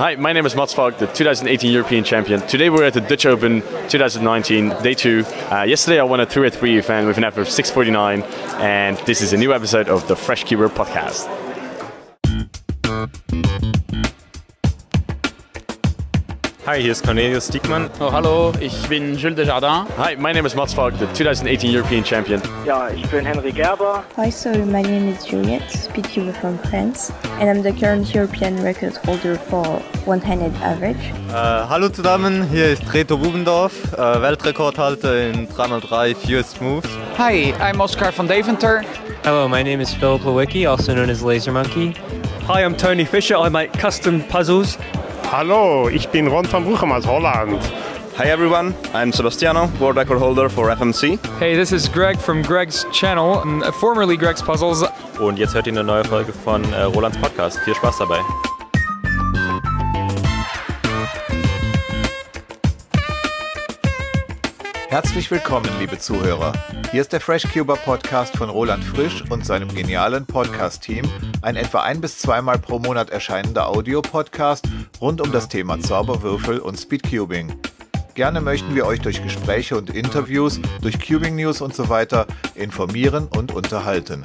Hi, my name is Mats Falk, the 2018 European champion. Today we're at the Dutch Open 2019, day two. Uh, yesterday I won a 3 3 event with an effort of 649, and this is a new episode of the Fresh Keyword Podcast. Hi, hier ist Cornelius Diekmann. Oh, hallo, ich bin Jules Desjardins. Hi, my name is Mats Falk, the 2018 European Champion. Ja, ich bin Henry Gerber. Hi, so my name is Juliette, speak you from France, and I'm the current European record holder for one-handed average. Uh, hallo zusammen, hier ist Reto Bubendorf, uh, Weltrekordhalter in 3x3 Fewest Moves. Hi, I'm Oscar van Deventer. Hello, my name is Philip Lewicki, also known as Laser Monkey. Hi, I'm Tony Fisher. I make custom puzzles Hallo, ich bin Ron van Bruchem aus Holland. Hi everyone, I'm Sebastiano, world record holder for FMC. Hey, this is Greg from Greg's channel, uh, formerly Greg's Puzzles. Und jetzt hört ihr eine neue Folge von äh, Rolands Podcast. Viel Spaß dabei. Herzlich willkommen, liebe Zuhörer. Hier ist der Fresh FreshCuber Podcast von Roland Frisch und seinem genialen Podcast-Team, ein etwa ein- bis zweimal pro Monat erscheinender Audiopodcast rund um das Thema Zauberwürfel und Speedcubing. Gerne möchten wir euch durch Gespräche und Interviews, durch Cubing News und so weiter informieren und unterhalten.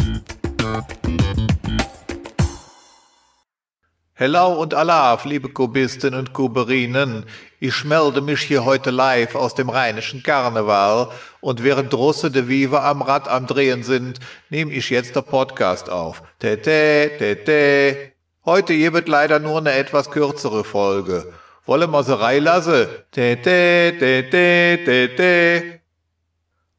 Hello und Alaf, liebe Kubisten und Kuberinen. Ich melde mich hier heute live aus dem rheinischen Karneval und während Russe de Viva am Rad am Drehen sind, nehme ich jetzt der Podcast auf. Tete, tete. Heute hier wird leider nur eine etwas kürzere Folge. Wolle mal so Tete, tete, tete.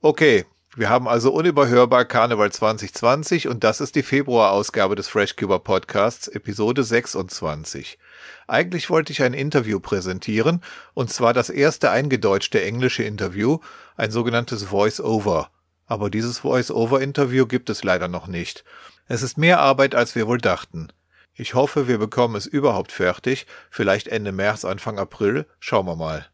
Okay, wir haben also unüberhörbar Karneval 2020 und das ist die Februarausgabe des FreshCuber Podcasts, Episode 26. Eigentlich wollte ich ein Interview präsentieren, und zwar das erste eingedeutschte englische Interview, ein sogenanntes Voice-Over. Aber dieses Voice-Over-Interview gibt es leider noch nicht. Es ist mehr Arbeit, als wir wohl dachten. Ich hoffe, wir bekommen es überhaupt fertig, vielleicht Ende März, Anfang April, schauen wir mal.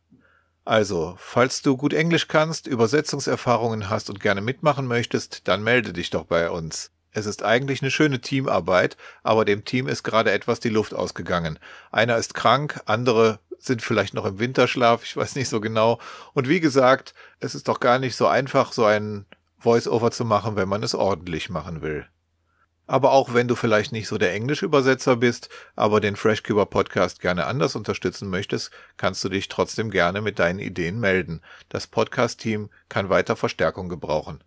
Also, falls du gut Englisch kannst, Übersetzungserfahrungen hast und gerne mitmachen möchtest, dann melde dich doch bei uns. Es ist eigentlich eine schöne Teamarbeit, aber dem Team ist gerade etwas die Luft ausgegangen. Einer ist krank, andere sind vielleicht noch im Winterschlaf, ich weiß nicht so genau. Und wie gesagt, es ist doch gar nicht so einfach, so ein Voice-Over zu machen, wenn man es ordentlich machen will aber auch wenn du vielleicht nicht so der Englischübersetzer bist, aber den FreshCuber Podcast gerne anders unterstützen möchtest, kannst du dich trotzdem gerne mit deinen Ideen melden. Das Podcast-Team kann weiter Verstärkung gebrauchen.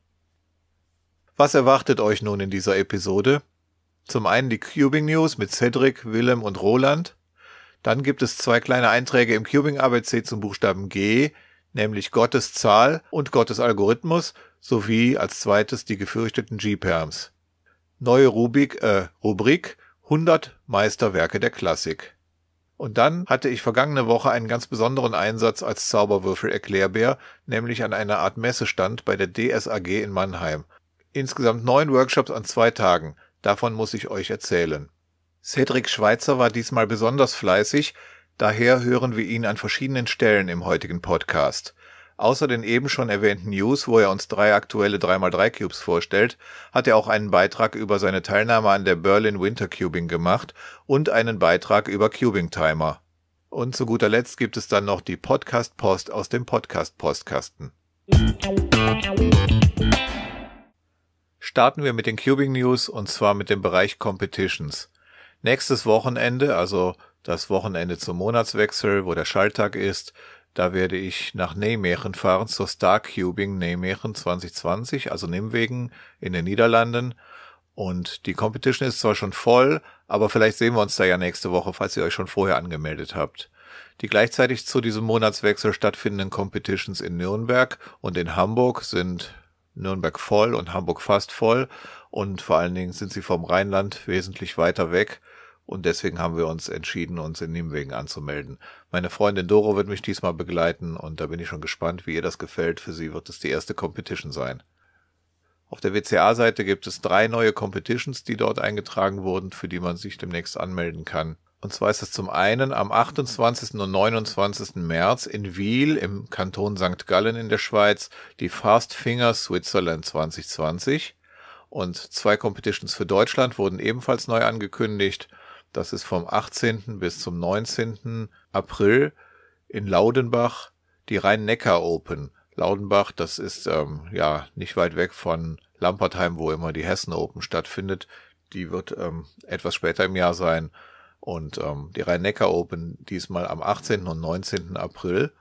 Was erwartet euch nun in dieser Episode? Zum einen die Cubing News mit Cedric, Willem und Roland. Dann gibt es zwei kleine Einträge im Cubing ABC zum Buchstaben G, nämlich Gottes Zahl und Gottes Algorithmus, sowie als zweites die gefürchteten G-Perms neue Rubik, äh, Rubrik 100 Meisterwerke der Klassik. Und dann hatte ich vergangene Woche einen ganz besonderen Einsatz als Zauberwürfel-Erklärbär, nämlich an einer Art Messestand bei der DSAG in Mannheim. Insgesamt neun Workshops an zwei Tagen. Davon muss ich euch erzählen. Cedric Schweitzer war diesmal besonders fleißig, daher hören wir ihn an verschiedenen Stellen im heutigen Podcast. Außer den eben schon erwähnten News, wo er uns drei aktuelle 3x3-Cubes vorstellt, hat er auch einen Beitrag über seine Teilnahme an der Berlin Winter Cubing gemacht und einen Beitrag über Cubing Timer. Und zu guter Letzt gibt es dann noch die Podcast-Post aus dem Podcast-Postkasten. Starten wir mit den Cubing News und zwar mit dem Bereich Competitions. Nächstes Wochenende, also das Wochenende zum Monatswechsel, wo der Schalltag ist, da werde ich nach Nijmegen fahren zur Star Cubing Nijmegen 2020, also Nimwegen in den Niederlanden. Und die Competition ist zwar schon voll, aber vielleicht sehen wir uns da ja nächste Woche, falls ihr euch schon vorher angemeldet habt. Die gleichzeitig zu diesem Monatswechsel stattfindenden Competitions in Nürnberg und in Hamburg sind Nürnberg voll und Hamburg fast voll und vor allen Dingen sind sie vom Rheinland wesentlich weiter weg und deswegen haben wir uns entschieden, uns in Nimwegen anzumelden. Meine Freundin Doro wird mich diesmal begleiten und da bin ich schon gespannt, wie ihr das gefällt. Für sie wird es die erste Competition sein. Auf der WCA-Seite gibt es drei neue Competitions, die dort eingetragen wurden, für die man sich demnächst anmelden kann. Und zwar ist es zum einen am 28. und 29. März in Wiel im Kanton St. Gallen in der Schweiz die Fast Fingers Switzerland 2020. Und zwei Competitions für Deutschland wurden ebenfalls neu angekündigt. Das ist vom 18. bis zum 19. April in Laudenbach die Rhein-Neckar Open. Laudenbach, das ist ähm, ja nicht weit weg von Lampertheim, wo immer die Hessen Open stattfindet. Die wird ähm, etwas später im Jahr sein. Und ähm, die Rhein-Neckar Open diesmal am 18. und 19. April.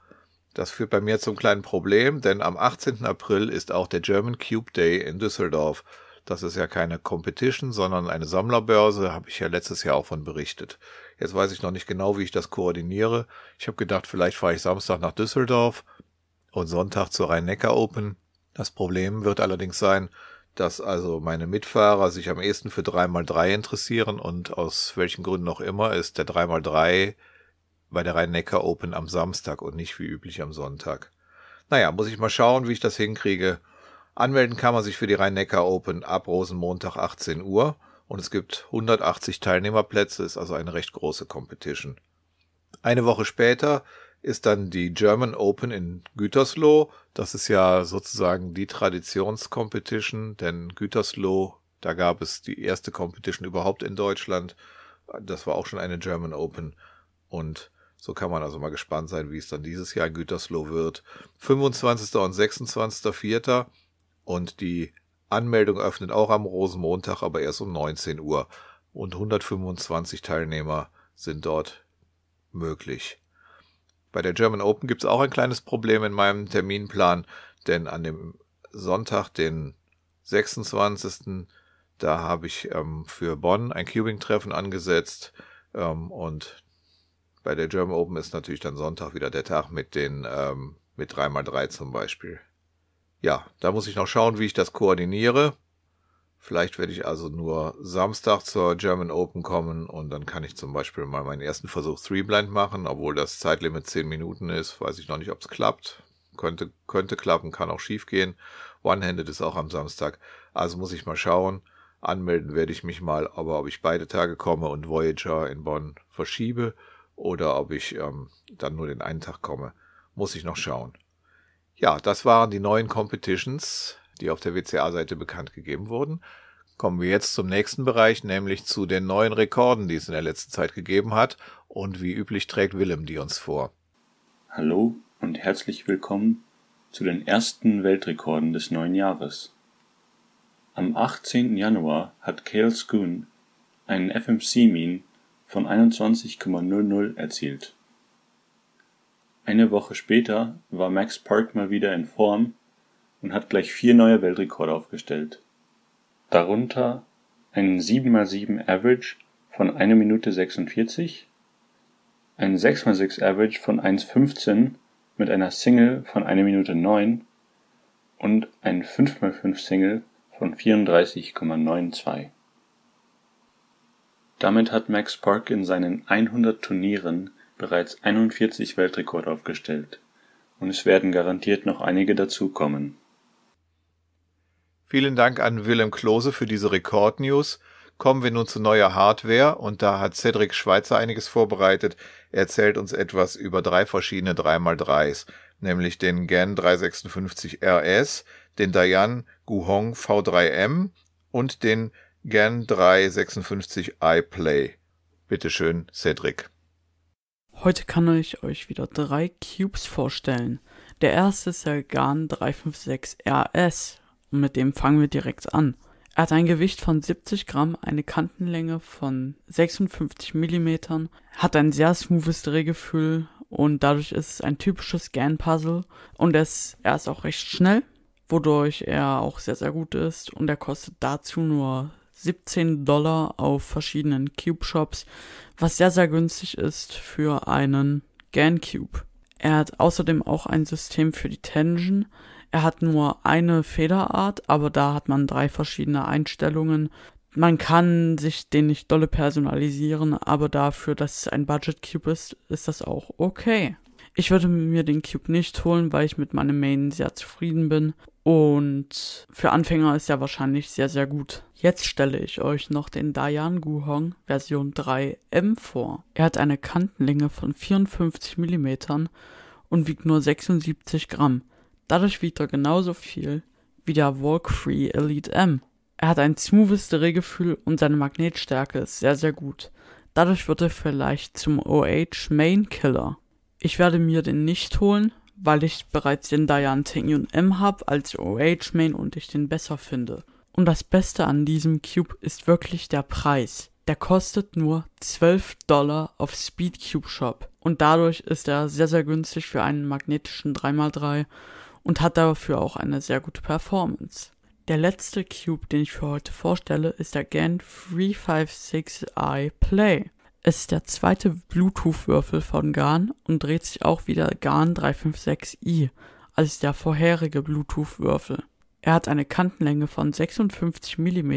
Das führt bei mir zum kleinen Problem, denn am 18. April ist auch der German Cube Day in Düsseldorf. Das ist ja keine Competition, sondern eine Sammlerbörse, habe ich ja letztes Jahr auch von berichtet. Jetzt weiß ich noch nicht genau, wie ich das koordiniere. Ich habe gedacht, vielleicht fahre ich Samstag nach Düsseldorf und Sonntag zur Rhein-Neckar Open. Das Problem wird allerdings sein, dass also meine Mitfahrer sich am ehesten für 3x3 interessieren und aus welchen Gründen auch immer ist der 3x3 bei der Rhein-Neckar Open am Samstag und nicht wie üblich am Sonntag. Naja, muss ich mal schauen, wie ich das hinkriege. Anmelden kann man sich für die Rhein-Neckar Open ab Rosenmontag 18 Uhr und es gibt 180 Teilnehmerplätze, ist also eine recht große Competition. Eine Woche später ist dann die German Open in Gütersloh. Das ist ja sozusagen die Traditionscompetition, denn Gütersloh, da gab es die erste Competition überhaupt in Deutschland. Das war auch schon eine German Open. Und so kann man also mal gespannt sein, wie es dann dieses Jahr in Gütersloh wird. 25. und 26.04. Und die Anmeldung öffnet auch am Rosenmontag, aber erst um 19 Uhr. Und 125 Teilnehmer sind dort möglich. Bei der German Open gibt es auch ein kleines Problem in meinem Terminplan, denn an dem Sonntag, den 26. Da habe ich ähm, für Bonn ein Cubing-Treffen angesetzt. Ähm, und bei der German Open ist natürlich dann Sonntag wieder der Tag mit den ähm, mit 3x3 zum Beispiel ja, da muss ich noch schauen, wie ich das koordiniere. Vielleicht werde ich also nur Samstag zur German Open kommen und dann kann ich zum Beispiel mal meinen ersten Versuch 3 Blind machen, obwohl das Zeitlimit 10 Minuten ist. Weiß ich noch nicht, ob es klappt. Könnte, könnte klappen, kann auch schief gehen. One-Handed ist auch am Samstag. Also muss ich mal schauen. Anmelden werde ich mich mal, aber ob ich beide Tage komme und Voyager in Bonn verschiebe oder ob ich ähm, dann nur den einen Tag komme, muss ich noch schauen. Ja, das waren die neuen Competitions, die auf der WCA-Seite bekannt gegeben wurden. Kommen wir jetzt zum nächsten Bereich, nämlich zu den neuen Rekorden, die es in der letzten Zeit gegeben hat. Und wie üblich trägt Willem die uns vor. Hallo und herzlich willkommen zu den ersten Weltrekorden des neuen Jahres. Am 18. Januar hat Cale Schoon einen FMC-Mean von 21,00 erzielt. Eine Woche später war Max Park mal wieder in Form und hat gleich vier neue Weltrekorde aufgestellt. Darunter einen 7x7 Average von 1 Minute 46, einen 6x6 Average von 1,15 mit einer Single von 1 Minute 9 und einen 5x5 Single von 34,92. Damit hat Max Park in seinen 100 Turnieren bereits 41 Weltrekorde aufgestellt, und es werden garantiert noch einige dazukommen. Vielen Dank an Willem Klose für diese Rekordnews. Kommen wir nun zu neuer Hardware und da hat Cedric Schweizer einiges vorbereitet. Er erzählt uns etwas über drei verschiedene 3x3s, nämlich den GAN 356 RS, den Dayan Guhong V3M und den GAN 356 iPlay. Bitte schön, Cedric. Heute kann ich euch wieder drei Cubes vorstellen. Der erste ist der Garn 356RS und mit dem fangen wir direkt an. Er hat ein Gewicht von 70 Gramm, eine Kantenlänge von 56 mm, hat ein sehr smoothes Drehgefühl und dadurch ist es ein typisches GAN-Puzzle und es, er ist auch recht schnell, wodurch er auch sehr, sehr gut ist und er kostet dazu nur 17 Dollar auf verschiedenen Cube-Shops was sehr, sehr günstig ist für einen GameCube. Er hat außerdem auch ein System für die Tension. Er hat nur eine Federart, aber da hat man drei verschiedene Einstellungen. Man kann sich den nicht dolle personalisieren, aber dafür, dass es ein Budget Cube ist, ist das auch okay. Ich würde mir den Cube nicht holen, weil ich mit meinem Main sehr zufrieden bin. Und für Anfänger ist er wahrscheinlich sehr, sehr gut. Jetzt stelle ich euch noch den Dayan Guhong Version 3M vor. Er hat eine Kantenlänge von 54 mm und wiegt nur 76 Gramm. Dadurch wiegt er genauso viel wie der Walk Free Elite M. Er hat ein smoothes Drehgefühl und seine Magnetstärke ist sehr, sehr gut. Dadurch wird er vielleicht zum OH Main Killer. Ich werde mir den nicht holen, weil ich bereits den Dayan Tengyun M habe als OH Main und ich den besser finde. Und das Beste an diesem Cube ist wirklich der Preis. Der kostet nur 12 Dollar auf Speed Cube Shop und dadurch ist er sehr sehr günstig für einen magnetischen 3x3 und hat dafür auch eine sehr gute Performance. Der letzte Cube, den ich für heute vorstelle, ist der GAN 356i Play. Es ist der zweite Bluetooth-Würfel von Garn und dreht sich auch wie der Garn 356i als der vorherige Bluetooth-Würfel. Er hat eine Kantenlänge von 56 mm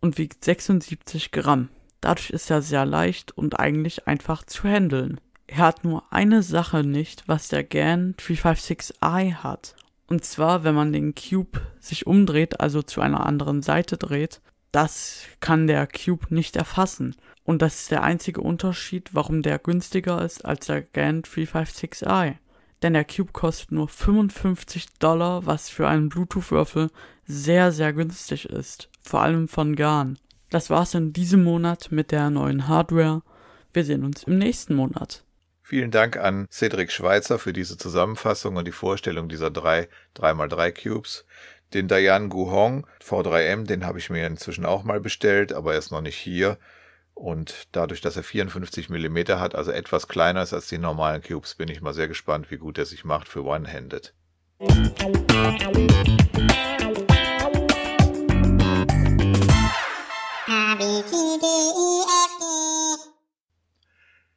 und wiegt 76 Gramm. Dadurch ist er sehr leicht und eigentlich einfach zu handeln. Er hat nur eine Sache nicht, was der GAN 356i hat. Und zwar, wenn man den Cube sich umdreht, also zu einer anderen Seite dreht, das kann der Cube nicht erfassen. Und das ist der einzige Unterschied, warum der günstiger ist als der Gant 356i. Denn der Cube kostet nur 55 Dollar, was für einen Bluetooth-Würfel sehr, sehr günstig ist. Vor allem von GAN. Das war's in diesem Monat mit der neuen Hardware. Wir sehen uns im nächsten Monat. Vielen Dank an Cedric Schweizer für diese Zusammenfassung und die Vorstellung dieser drei 3x3 Cubes. Den Dayan Guhong V3M, den habe ich mir inzwischen auch mal bestellt, aber er ist noch nicht hier. Und dadurch, dass er 54 Millimeter hat, also etwas kleiner ist als die normalen Cubes, bin ich mal sehr gespannt, wie gut er sich macht für One-Handed.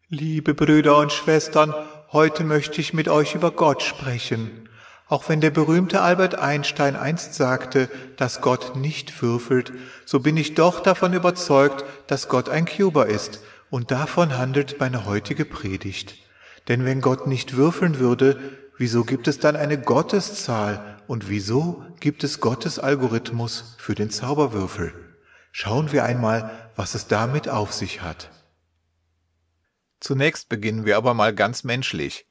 Liebe Brüder und Schwestern, heute möchte ich mit euch über Gott sprechen. Auch wenn der berühmte Albert Einstein einst sagte, dass Gott nicht würfelt, so bin ich doch davon überzeugt, dass Gott ein Cuber ist, und davon handelt meine heutige Predigt. Denn wenn Gott nicht würfeln würde, wieso gibt es dann eine Gotteszahl und wieso gibt es Gottes Algorithmus für den Zauberwürfel? Schauen wir einmal, was es damit auf sich hat. Zunächst beginnen wir aber mal ganz menschlich.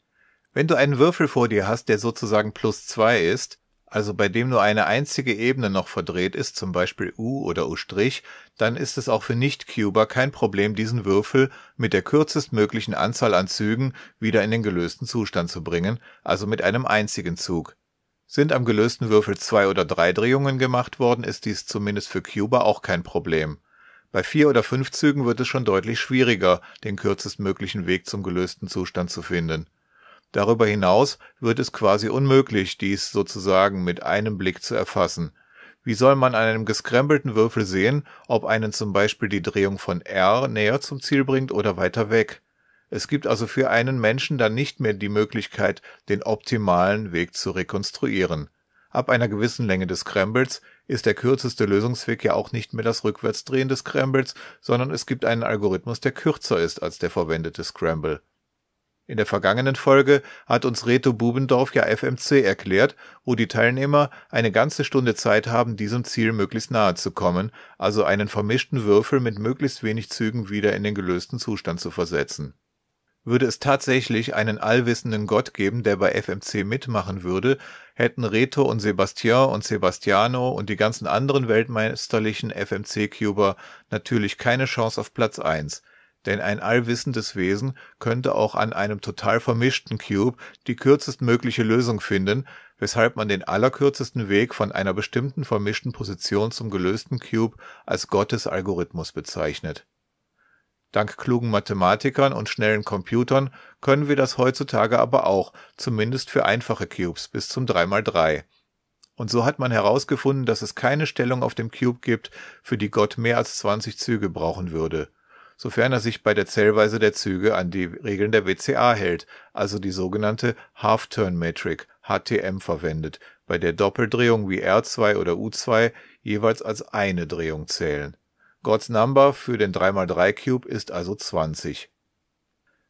Wenn du einen Würfel vor dir hast, der sozusagen plus zwei ist, also bei dem nur eine einzige Ebene noch verdreht ist, zum Beispiel U oder U', dann ist es auch für Nicht-Cuber kein Problem, diesen Würfel mit der kürzestmöglichen Anzahl an Zügen wieder in den gelösten Zustand zu bringen, also mit einem einzigen Zug. Sind am gelösten Würfel zwei oder drei Drehungen gemacht worden, ist dies zumindest für Cuba auch kein Problem. Bei vier oder fünf Zügen wird es schon deutlich schwieriger, den kürzestmöglichen Weg zum gelösten Zustand zu finden. Darüber hinaus wird es quasi unmöglich, dies sozusagen mit einem Blick zu erfassen. Wie soll man an einem gescrambelten Würfel sehen, ob einen zum Beispiel die Drehung von R näher zum Ziel bringt oder weiter weg? Es gibt also für einen Menschen dann nicht mehr die Möglichkeit, den optimalen Weg zu rekonstruieren. Ab einer gewissen Länge des Krembels ist der kürzeste Lösungsweg ja auch nicht mehr das Rückwärtsdrehen des Krembels, sondern es gibt einen Algorithmus, der kürzer ist als der verwendete Scramble. In der vergangenen Folge hat uns Reto Bubendorf ja FMC erklärt, wo die Teilnehmer eine ganze Stunde Zeit haben, diesem Ziel möglichst nahe zu kommen, also einen vermischten Würfel mit möglichst wenig Zügen wieder in den gelösten Zustand zu versetzen. Würde es tatsächlich einen allwissenden Gott geben, der bei FMC mitmachen würde, hätten Reto und Sebastian und Sebastiano und die ganzen anderen weltmeisterlichen FMC-Cuber natürlich keine Chance auf Platz 1 – denn ein allwissendes Wesen könnte auch an einem total vermischten Cube die kürzestmögliche Lösung finden, weshalb man den allerkürzesten Weg von einer bestimmten vermischten Position zum gelösten Cube als Gottes Algorithmus bezeichnet. Dank klugen Mathematikern und schnellen Computern können wir das heutzutage aber auch, zumindest für einfache Cubes bis zum 3x3. Und so hat man herausgefunden, dass es keine Stellung auf dem Cube gibt, für die Gott mehr als 20 Züge brauchen würde – sofern er sich bei der Zählweise der Züge an die Regeln der WCA hält, also die sogenannte Half-Turn-Metric HTM verwendet, bei der Doppeldrehungen wie R2 oder U2 jeweils als eine Drehung zählen. God's Number für den 3x3-Cube ist also 20.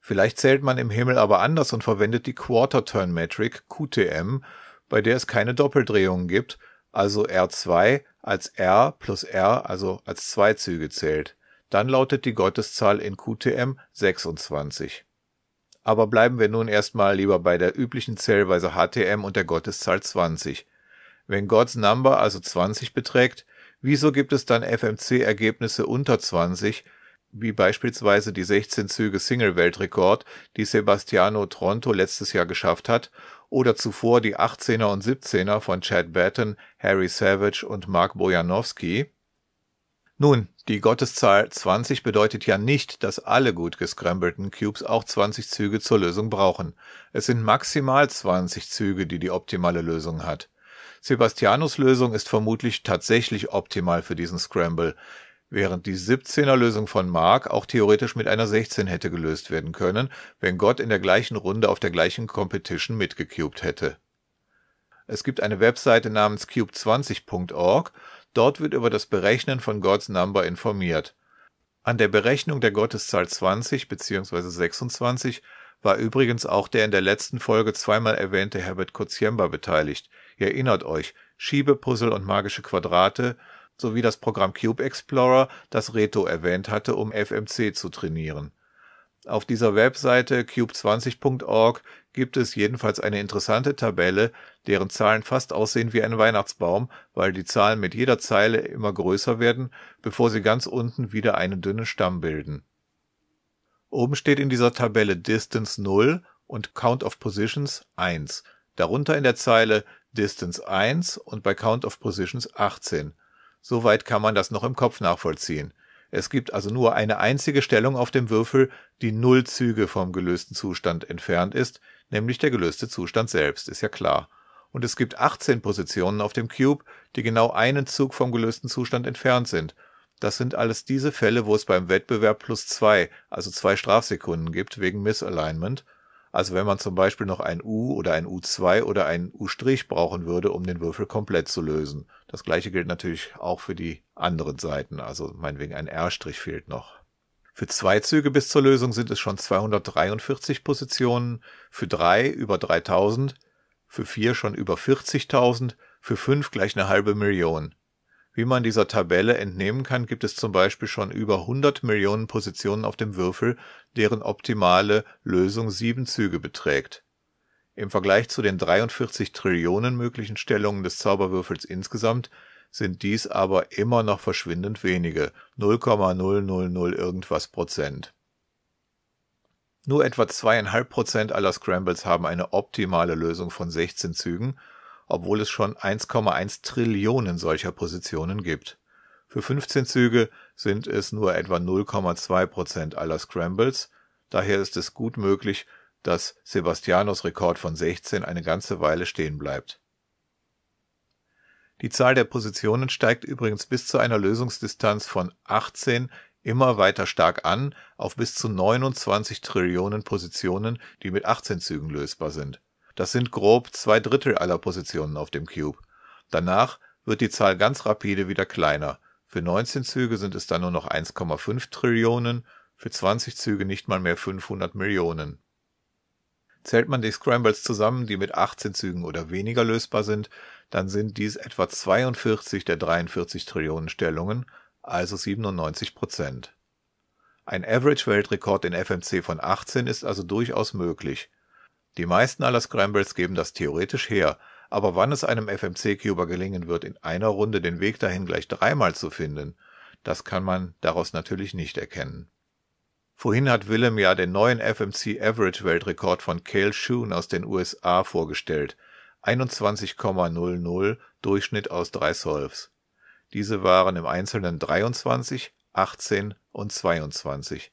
Vielleicht zählt man im Himmel aber anders und verwendet die Quarter-Turn-Metric QTM, bei der es keine Doppeldrehungen gibt, also R2 als R plus R, also als zwei Züge zählt dann lautet die Gotteszahl in QTM 26. Aber bleiben wir nun erstmal lieber bei der üblichen Zählweise HTM und der Gotteszahl 20. Wenn God's Number also 20 beträgt, wieso gibt es dann FMC-Ergebnisse unter 20, wie beispielsweise die 16 Züge Single-Weltrekord, die Sebastiano Tronto letztes Jahr geschafft hat, oder zuvor die 18er und 17er von Chad Batten, Harry Savage und Mark Bojanowski, nun, die Gotteszahl 20 bedeutet ja nicht, dass alle gut gescrambelten Cubes auch 20 Züge zur Lösung brauchen. Es sind maximal 20 Züge, die die optimale Lösung hat. Sebastianus Lösung ist vermutlich tatsächlich optimal für diesen Scramble, während die 17er Lösung von Mark auch theoretisch mit einer 16 hätte gelöst werden können, wenn Gott in der gleichen Runde auf der gleichen Competition mitgecubed hätte. Es gibt eine Webseite namens cube20.org, Dort wird über das Berechnen von God's Number informiert. An der Berechnung der Gotteszahl 20 bzw. 26 war übrigens auch der in der letzten Folge zweimal erwähnte Herbert Koziemba beteiligt. Ihr erinnert euch, Schiebepuzzle und magische Quadrate sowie das Programm Cube Explorer, das Reto erwähnt hatte, um FMC zu trainieren. Auf dieser Webseite cube20.org gibt es jedenfalls eine interessante Tabelle, deren Zahlen fast aussehen wie ein Weihnachtsbaum, weil die Zahlen mit jeder Zeile immer größer werden, bevor sie ganz unten wieder einen dünnen Stamm bilden. Oben steht in dieser Tabelle Distance 0 und Count of Positions 1, darunter in der Zeile Distance 1 und bei Count of Positions 18. Soweit kann man das noch im Kopf nachvollziehen. Es gibt also nur eine einzige Stellung auf dem Würfel, die null Züge vom gelösten Zustand entfernt ist, nämlich der gelöste Zustand selbst, ist ja klar. Und es gibt 18 Positionen auf dem Cube, die genau einen Zug vom gelösten Zustand entfernt sind. Das sind alles diese Fälle, wo es beim Wettbewerb plus zwei, also zwei Strafsekunden gibt, wegen Misalignment. Also wenn man zum Beispiel noch ein U oder ein U2 oder ein U' brauchen würde, um den Würfel komplett zu lösen. Das gleiche gilt natürlich auch für die anderen Seiten, also meinetwegen ein R' fehlt noch. Für zwei Züge bis zur Lösung sind es schon 243 Positionen, für drei über 3000, für vier schon über 40.000, für fünf gleich eine halbe Million. Wie man dieser Tabelle entnehmen kann, gibt es zum Beispiel schon über 100 Millionen Positionen auf dem Würfel, deren optimale Lösung sieben Züge beträgt. Im Vergleich zu den 43 Trillionen möglichen Stellungen des Zauberwürfels insgesamt sind dies aber immer noch verschwindend wenige, 0,000 irgendwas Prozent. Nur etwa zweieinhalb Prozent aller Scrambles haben eine optimale Lösung von 16 Zügen, obwohl es schon 1,1 Trillionen solcher Positionen gibt. Für 15 Züge sind es nur etwa 0,2 Prozent aller Scrambles, daher ist es gut möglich, dass Sebastianos Rekord von 16 eine ganze Weile stehen bleibt. Die Zahl der Positionen steigt übrigens bis zu einer Lösungsdistanz von 18 immer weiter stark an auf bis zu 29 Trillionen Positionen, die mit 18 Zügen lösbar sind. Das sind grob zwei Drittel aller Positionen auf dem Cube. Danach wird die Zahl ganz rapide wieder kleiner. Für 19 Züge sind es dann nur noch 1,5 Trillionen, für 20 Züge nicht mal mehr 500 Millionen. Zählt man die Scrambles zusammen, die mit 18 Zügen oder weniger lösbar sind, dann sind dies etwa 42 der 43 Trillionen Stellungen, also 97 Prozent. Ein Average-Weltrekord in FMC von 18 ist also durchaus möglich. Die meisten aller Scrambles geben das theoretisch her, aber wann es einem FMC-Cuber gelingen wird, in einer Runde den Weg dahin gleich dreimal zu finden, das kann man daraus natürlich nicht erkennen. Vorhin hat Willem ja den neuen FMC Average Weltrekord von Cale Schoon aus den USA vorgestellt, 21,00 Durchschnitt aus drei Solves. Diese waren im Einzelnen 23, 18 und 22.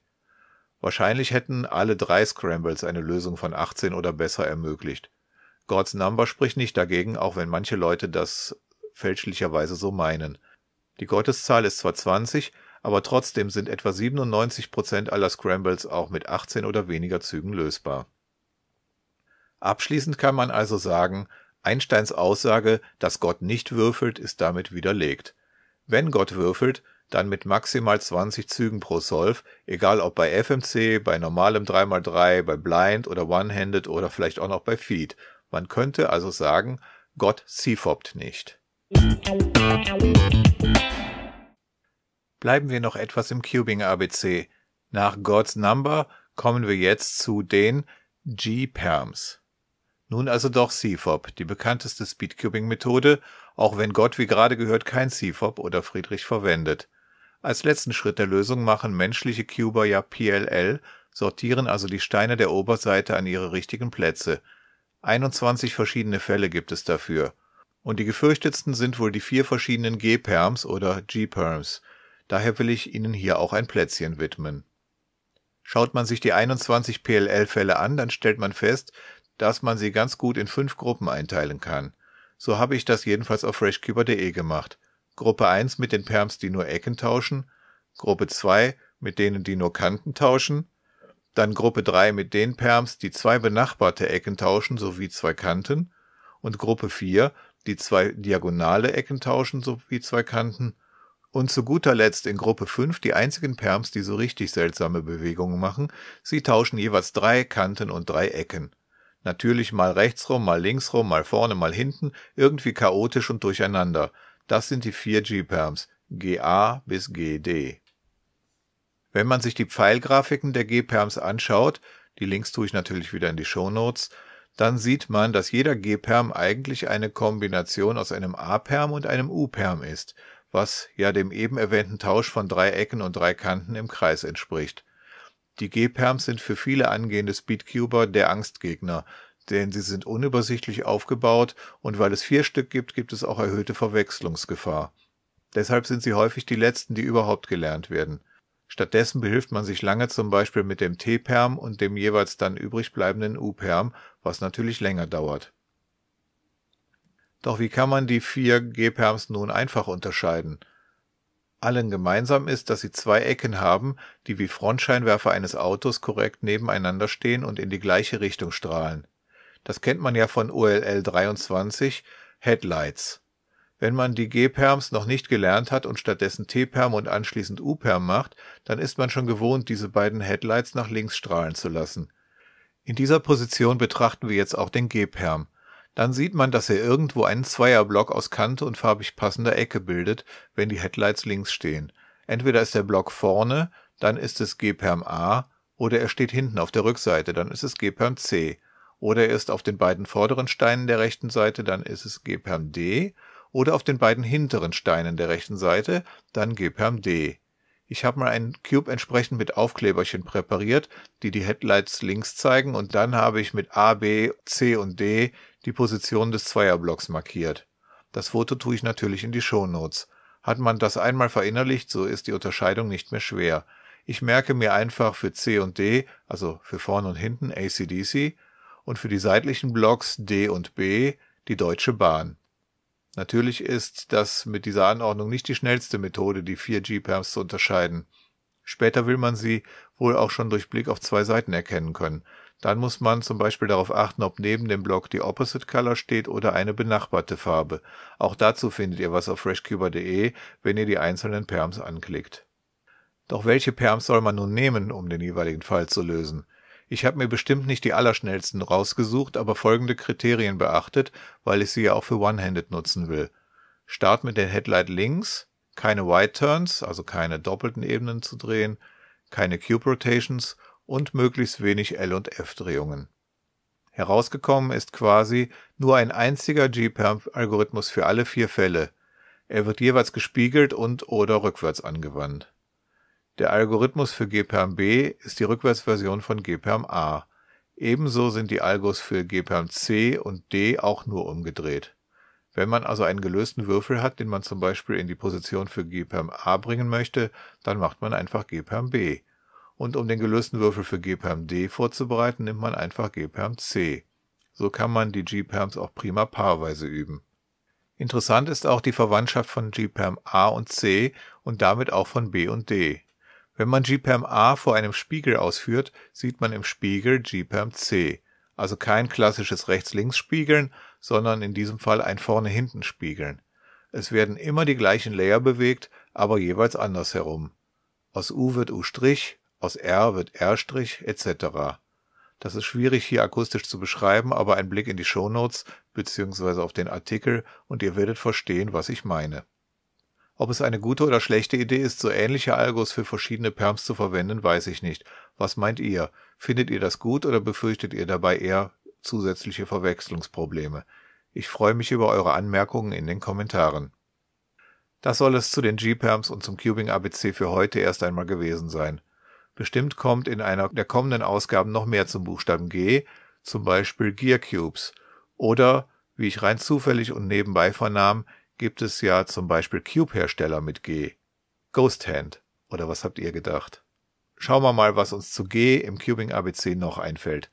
Wahrscheinlich hätten alle drei Scrambles eine Lösung von 18 oder besser ermöglicht. Gods Number spricht nicht dagegen, auch wenn manche Leute das fälschlicherweise so meinen. Die Gotteszahl ist zwar 20, aber trotzdem sind etwa 97% aller Scrambles auch mit 18 oder weniger Zügen lösbar Abschließend kann man also sagen, Einsteins Aussage, dass Gott nicht würfelt, ist damit widerlegt. Wenn Gott würfelt, dann mit maximal 20 Zügen pro Solf, egal ob bei FMC, bei normalem 3x3, bei Blind oder One-Handed oder vielleicht auch noch bei Feed. Man könnte also sagen, Gott ziefoppt nicht. Bleiben wir noch etwas im Cubing ABC. Nach God's Number kommen wir jetzt zu den G-Perms. Nun also doch CFOP, die bekannteste Speedcubing-Methode, auch wenn Gott, wie gerade gehört, kein CFOP oder Friedrich verwendet. Als letzten Schritt der Lösung machen menschliche Cuber ja PLL, sortieren also die Steine der Oberseite an ihre richtigen Plätze. 21 verschiedene Fälle gibt es dafür. Und die gefürchtetsten sind wohl die vier verschiedenen G-Perms oder G-Perms. Daher will ich Ihnen hier auch ein Plätzchen widmen. Schaut man sich die 21 PLL-Fälle an, dann stellt man fest, dass man sie ganz gut in fünf Gruppen einteilen kann. So habe ich das jedenfalls auf freshkeeper.de gemacht. Gruppe 1 mit den Perms, die nur Ecken tauschen, Gruppe 2 mit denen, die nur Kanten tauschen, dann Gruppe 3 mit den Perms, die zwei benachbarte Ecken tauschen sowie zwei Kanten und Gruppe 4, die zwei diagonale Ecken tauschen sowie zwei Kanten und zu guter Letzt in Gruppe 5 die einzigen Perms, die so richtig seltsame Bewegungen machen, sie tauschen jeweils drei Kanten und drei Ecken. Natürlich mal rechtsrum, mal linksrum, mal vorne, mal hinten, irgendwie chaotisch und durcheinander. Das sind die vier G-Perms, GA bis GD. Wenn man sich die Pfeilgrafiken der G-Perms anschaut, die Links tue ich natürlich wieder in die Show Notes, dann sieht man, dass jeder G-Perm eigentlich eine Kombination aus einem A-Perm und einem U-Perm ist, was ja dem eben erwähnten Tausch von drei Ecken und drei Kanten im Kreis entspricht. Die G-Perms sind für viele angehende Speedcuber der Angstgegner, denn sie sind unübersichtlich aufgebaut und weil es vier Stück gibt, gibt es auch erhöhte Verwechslungsgefahr. Deshalb sind sie häufig die letzten, die überhaupt gelernt werden. Stattdessen behilft man sich lange zum Beispiel mit dem T-Perm und dem jeweils dann übrig bleibenden U-Perm, was natürlich länger dauert. Doch wie kann man die vier G-Perms nun einfach unterscheiden? allen gemeinsam ist, dass sie zwei Ecken haben, die wie Frontscheinwerfer eines Autos korrekt nebeneinander stehen und in die gleiche Richtung strahlen. Das kennt man ja von OLL 23 Headlights. Wenn man die G-Perms noch nicht gelernt hat und stattdessen T-Perm und anschließend U-Perm macht, dann ist man schon gewohnt, diese beiden Headlights nach links strahlen zu lassen. In dieser Position betrachten wir jetzt auch den G-Perm. Dann sieht man, dass er irgendwo einen Zweierblock aus Kante und farbig passender Ecke bildet, wenn die Headlights links stehen. Entweder ist der Block vorne, dann ist es g A, oder er steht hinten auf der Rückseite, dann ist es g C. Oder er ist auf den beiden vorderen Steinen der rechten Seite, dann ist es g D. Oder auf den beiden hinteren Steinen der rechten Seite, dann g D. Ich habe mal einen Cube entsprechend mit Aufkleberchen präpariert, die die Headlights links zeigen und dann habe ich mit A, B, C und D die Position des Zweierblocks markiert. Das Foto tue ich natürlich in die Shownotes. Hat man das einmal verinnerlicht, so ist die Unterscheidung nicht mehr schwer. Ich merke mir einfach für C und D, also für vorn und hinten ACDC und für die seitlichen Blocks D und B die Deutsche Bahn. Natürlich ist das mit dieser Anordnung nicht die schnellste Methode, die vier G-Perms zu unterscheiden. Später will man sie wohl auch schon durch Blick auf zwei Seiten erkennen können. Dann muss man zum Beispiel darauf achten, ob neben dem Block die Opposite Color steht oder eine benachbarte Farbe. Auch dazu findet ihr was auf freshcuber.de, wenn ihr die einzelnen Perms anklickt. Doch welche Perms soll man nun nehmen, um den jeweiligen Fall zu lösen? Ich habe mir bestimmt nicht die allerschnellsten rausgesucht, aber folgende Kriterien beachtet, weil ich sie ja auch für One-Handed nutzen will. Start mit der Headlight links, keine White Turns, also keine doppelten Ebenen zu drehen, keine Cube Rotations und möglichst wenig L- und F-Drehungen. Herausgekommen ist quasi nur ein einziger G-Perm-Algorithmus für alle vier Fälle. Er wird jeweils gespiegelt und oder rückwärts angewandt. Der Algorithmus für GPerm-B ist die Rückwärtsversion von GPerm-A. Ebenso sind die Algos für GPerm-C und D auch nur umgedreht. Wenn man also einen gelösten Würfel hat, den man zum Beispiel in die Position für GPerm A bringen möchte, dann macht man einfach GPerm B. Und um den gelösten Würfel für GPRM-D vorzubereiten, nimmt man einfach GPRM-C. So kann man die GPerms auch prima paarweise üben. Interessant ist auch die Verwandtschaft von GPerm A und C und damit auch von B und D. Wenn man GPerm A vor einem Spiegel ausführt, sieht man im Spiegel GPerm C. Also kein klassisches Rechts-Links-Spiegeln, sondern in diesem Fall ein Vorne-Hinten-Spiegeln. Es werden immer die gleichen Layer bewegt, aber jeweils andersherum. Aus U wird U', aus R wird R' etc. Das ist schwierig hier akustisch zu beschreiben, aber ein Blick in die Shownotes bzw. auf den Artikel und ihr werdet verstehen, was ich meine. Ob es eine gute oder schlechte Idee ist, so ähnliche Algos für verschiedene Perms zu verwenden, weiß ich nicht. Was meint ihr? Findet ihr das gut oder befürchtet ihr dabei eher zusätzliche Verwechslungsprobleme? Ich freue mich über eure Anmerkungen in den Kommentaren. Das soll es zu den G-Perms und zum Cubing ABC für heute erst einmal gewesen sein. Bestimmt kommt in einer der kommenden Ausgaben noch mehr zum Buchstaben G, zum Beispiel Gear Cubes. Oder, wie ich rein zufällig und nebenbei vernahm, gibt es ja zum Beispiel Cube-Hersteller mit G. Ghost Hand. Oder was habt ihr gedacht? Schauen wir mal, was uns zu G im Cubing ABC noch einfällt.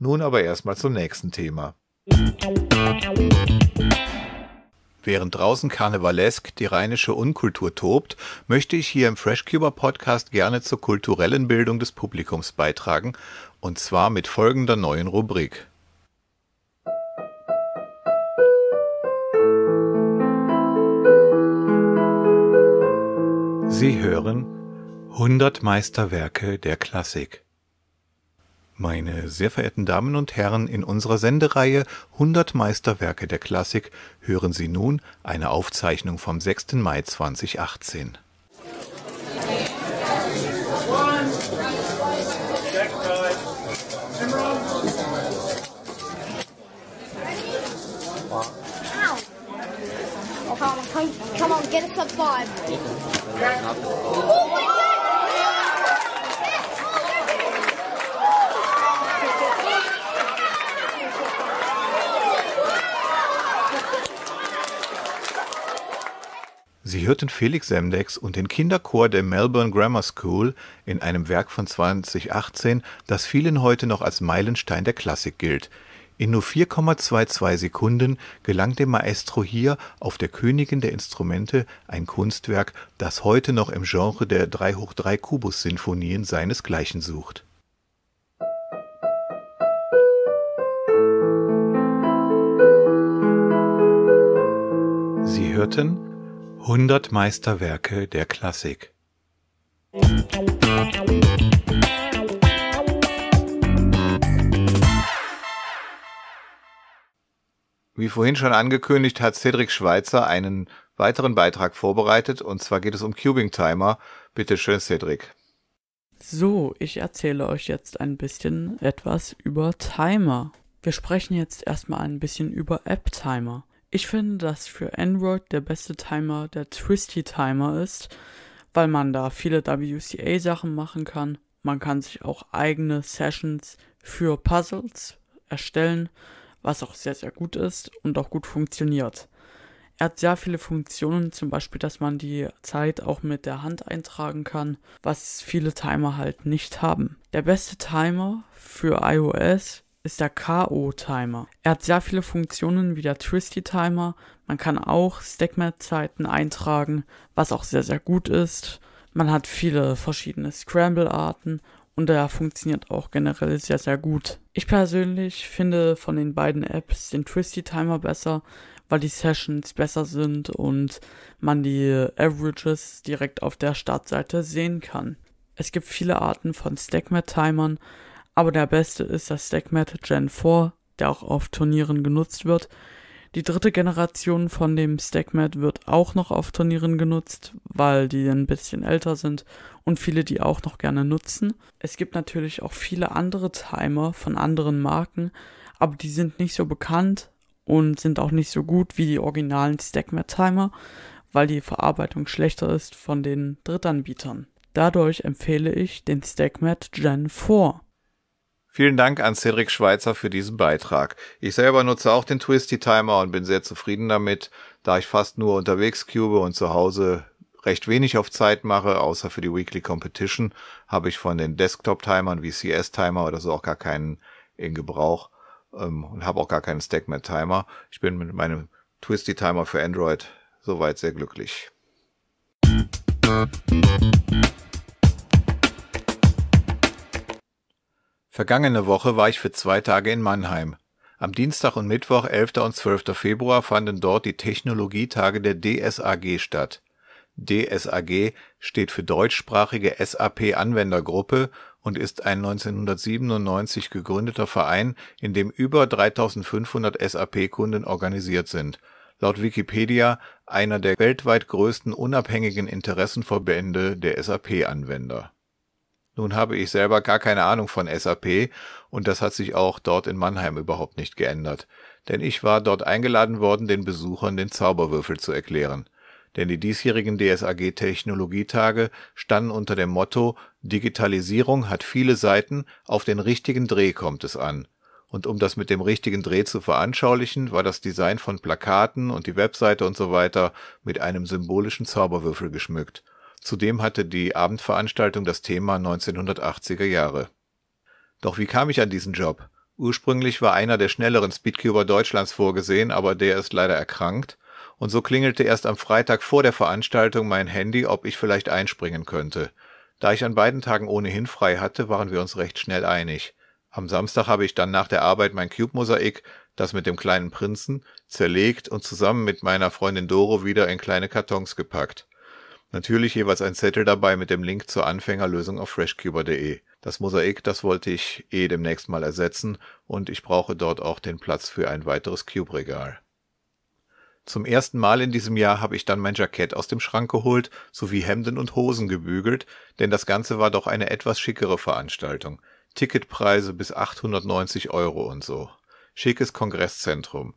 Nun aber erstmal zum nächsten Thema. Musik Während draußen karnevalesk die rheinische Unkultur tobt, möchte ich hier im FreshCuber Podcast gerne zur kulturellen Bildung des Publikums beitragen, und zwar mit folgender neuen Rubrik. Sie hören 100 Meisterwerke der Klassik. Meine sehr verehrten Damen und Herren, in unserer Sendereihe 100 Meisterwerke der Klassik hören Sie nun eine Aufzeichnung vom 6. Mai 2018. Come on, get us up five. Sie hörten Felix Semdex und den Kinderchor der Melbourne Grammar School in einem Werk von 2018, das vielen heute noch als Meilenstein der Klassik gilt. In nur 4,22 Sekunden gelang dem Maestro hier auf der Königin der Instrumente ein Kunstwerk, das heute noch im Genre der 3 hoch 3 Kubus-Sinfonien seinesgleichen sucht. Sie hörten 100 Meisterwerke der Klassik. Wie vorhin schon angekündigt, hat Cedric Schweitzer einen weiteren Beitrag vorbereitet und zwar geht es um Cubing Timer. Bitte schön, Cedric. So, ich erzähle euch jetzt ein bisschen etwas über Timer. Wir sprechen jetzt erstmal ein bisschen über App Timer. Ich finde, dass für Android der beste Timer der Twisty Timer ist, weil man da viele WCA-Sachen machen kann. Man kann sich auch eigene Sessions für Puzzles erstellen, was auch sehr, sehr gut ist und auch gut funktioniert. Er hat sehr viele Funktionen, zum Beispiel, dass man die Zeit auch mit der Hand eintragen kann, was viele Timer halt nicht haben. Der beste Timer für iOS ist der KO-Timer. Er hat sehr viele Funktionen wie der Twisty-Timer. Man kann auch Stackmat-Zeiten eintragen, was auch sehr, sehr gut ist. Man hat viele verschiedene Scramble-Arten und er funktioniert auch generell sehr, sehr gut. Ich persönlich finde von den beiden Apps den Twisty Timer besser, weil die Sessions besser sind und man die Averages direkt auf der Startseite sehen kann. Es gibt viele Arten von Stackmat-Timern, aber der beste ist das Stackmate Gen 4, der auch auf Turnieren genutzt wird. Die dritte Generation von dem Stackmat wird auch noch auf Turnieren genutzt, weil die ein bisschen älter sind und viele die auch noch gerne nutzen. Es gibt natürlich auch viele andere Timer von anderen Marken, aber die sind nicht so bekannt und sind auch nicht so gut wie die originalen Stackmat Timer, weil die Verarbeitung schlechter ist von den Drittanbietern. Dadurch empfehle ich den Stackmat Gen 4. Vielen Dank an Cedric Schweizer für diesen Beitrag. Ich selber nutze auch den Twisty Timer und bin sehr zufrieden damit, da ich fast nur unterwegs cube und zu Hause recht wenig auf Zeit mache, außer für die Weekly Competition, habe ich von den Desktop-Timern wie CS-Timer oder so auch gar keinen in Gebrauch ähm, und habe auch gar keinen Stackman-Timer. Ich bin mit meinem Twisty-Timer für Android soweit sehr glücklich. Vergangene Woche war ich für zwei Tage in Mannheim. Am Dienstag und Mittwoch, 11. und 12. Februar, fanden dort die Technologietage der DSAG statt. DSAG steht für deutschsprachige SAP Anwendergruppe und ist ein 1997 gegründeter Verein, in dem über 3500 SAP-Kunden organisiert sind. Laut Wikipedia einer der weltweit größten unabhängigen Interessenverbände der SAP-Anwender nun habe ich selber gar keine Ahnung von SAP und das hat sich auch dort in Mannheim überhaupt nicht geändert. Denn ich war dort eingeladen worden, den Besuchern den Zauberwürfel zu erklären. Denn die diesjährigen DSAG Technologietage standen unter dem Motto Digitalisierung hat viele Seiten, auf den richtigen Dreh kommt es an. Und um das mit dem richtigen Dreh zu veranschaulichen, war das Design von Plakaten und die Webseite und so weiter mit einem symbolischen Zauberwürfel geschmückt. Zudem hatte die Abendveranstaltung das Thema 1980er Jahre. Doch wie kam ich an diesen Job? Ursprünglich war einer der schnelleren Speedcuber Deutschlands vorgesehen, aber der ist leider erkrankt, und so klingelte erst am Freitag vor der Veranstaltung mein Handy, ob ich vielleicht einspringen könnte. Da ich an beiden Tagen ohnehin frei hatte, waren wir uns recht schnell einig. Am Samstag habe ich dann nach der Arbeit mein Cube-Mosaik, das mit dem kleinen Prinzen, zerlegt und zusammen mit meiner Freundin Doro wieder in kleine Kartons gepackt. Natürlich jeweils ein Zettel dabei mit dem Link zur Anfängerlösung auf freshcuber.de. Das Mosaik, das wollte ich eh demnächst mal ersetzen und ich brauche dort auch den Platz für ein weiteres Cube-Regal. Zum ersten Mal in diesem Jahr habe ich dann mein Jackett aus dem Schrank geholt, sowie Hemden und Hosen gebügelt, denn das Ganze war doch eine etwas schickere Veranstaltung. Ticketpreise bis 890 Euro und so. Schickes Kongresszentrum.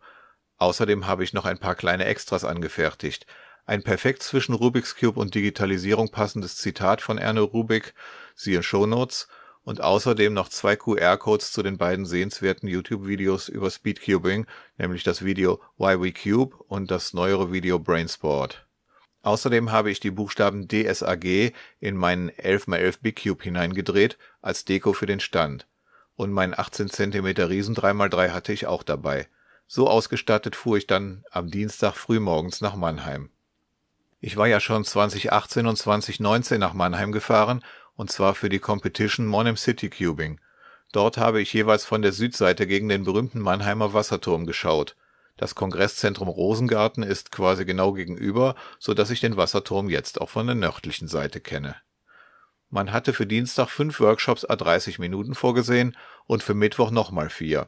Außerdem habe ich noch ein paar kleine Extras angefertigt. Ein perfekt zwischen Rubiks Cube und Digitalisierung passendes Zitat von Erne Rubik, siehe Shownotes, und außerdem noch zwei QR-Codes zu den beiden sehenswerten YouTube-Videos über Speedcubing, nämlich das Video Why We Cube und das neuere Video Brainsport. Außerdem habe ich die Buchstaben DSAG in meinen 11x11 Big Cube hineingedreht, als Deko für den Stand. Und meinen 18 cm Riesen 3x3 hatte ich auch dabei. So ausgestattet fuhr ich dann am Dienstag frühmorgens nach Mannheim. Ich war ja schon 2018 und 2019 nach Mannheim gefahren, und zwar für die Competition Monum City Cubing. Dort habe ich jeweils von der Südseite gegen den berühmten Mannheimer Wasserturm geschaut. Das Kongresszentrum Rosengarten ist quasi genau gegenüber, so dass ich den Wasserturm jetzt auch von der nördlichen Seite kenne. Man hatte für Dienstag fünf Workshops a 30 Minuten vorgesehen und für Mittwoch nochmal vier.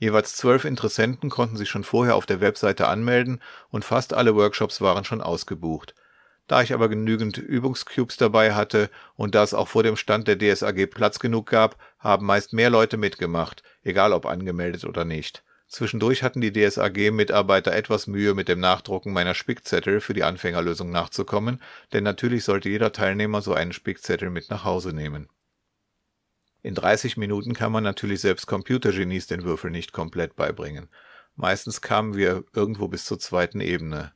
Jeweils zwölf Interessenten konnten sich schon vorher auf der Webseite anmelden und fast alle Workshops waren schon ausgebucht. Da ich aber genügend Übungscubes dabei hatte und da es auch vor dem Stand der DSAG Platz genug gab, haben meist mehr Leute mitgemacht, egal ob angemeldet oder nicht. Zwischendurch hatten die DSAG-Mitarbeiter etwas Mühe, mit dem Nachdrucken meiner Spickzettel für die Anfängerlösung nachzukommen, denn natürlich sollte jeder Teilnehmer so einen Spickzettel mit nach Hause nehmen. In 30 Minuten kann man natürlich selbst Computergenies den Würfel nicht komplett beibringen. Meistens kamen wir irgendwo bis zur zweiten Ebene.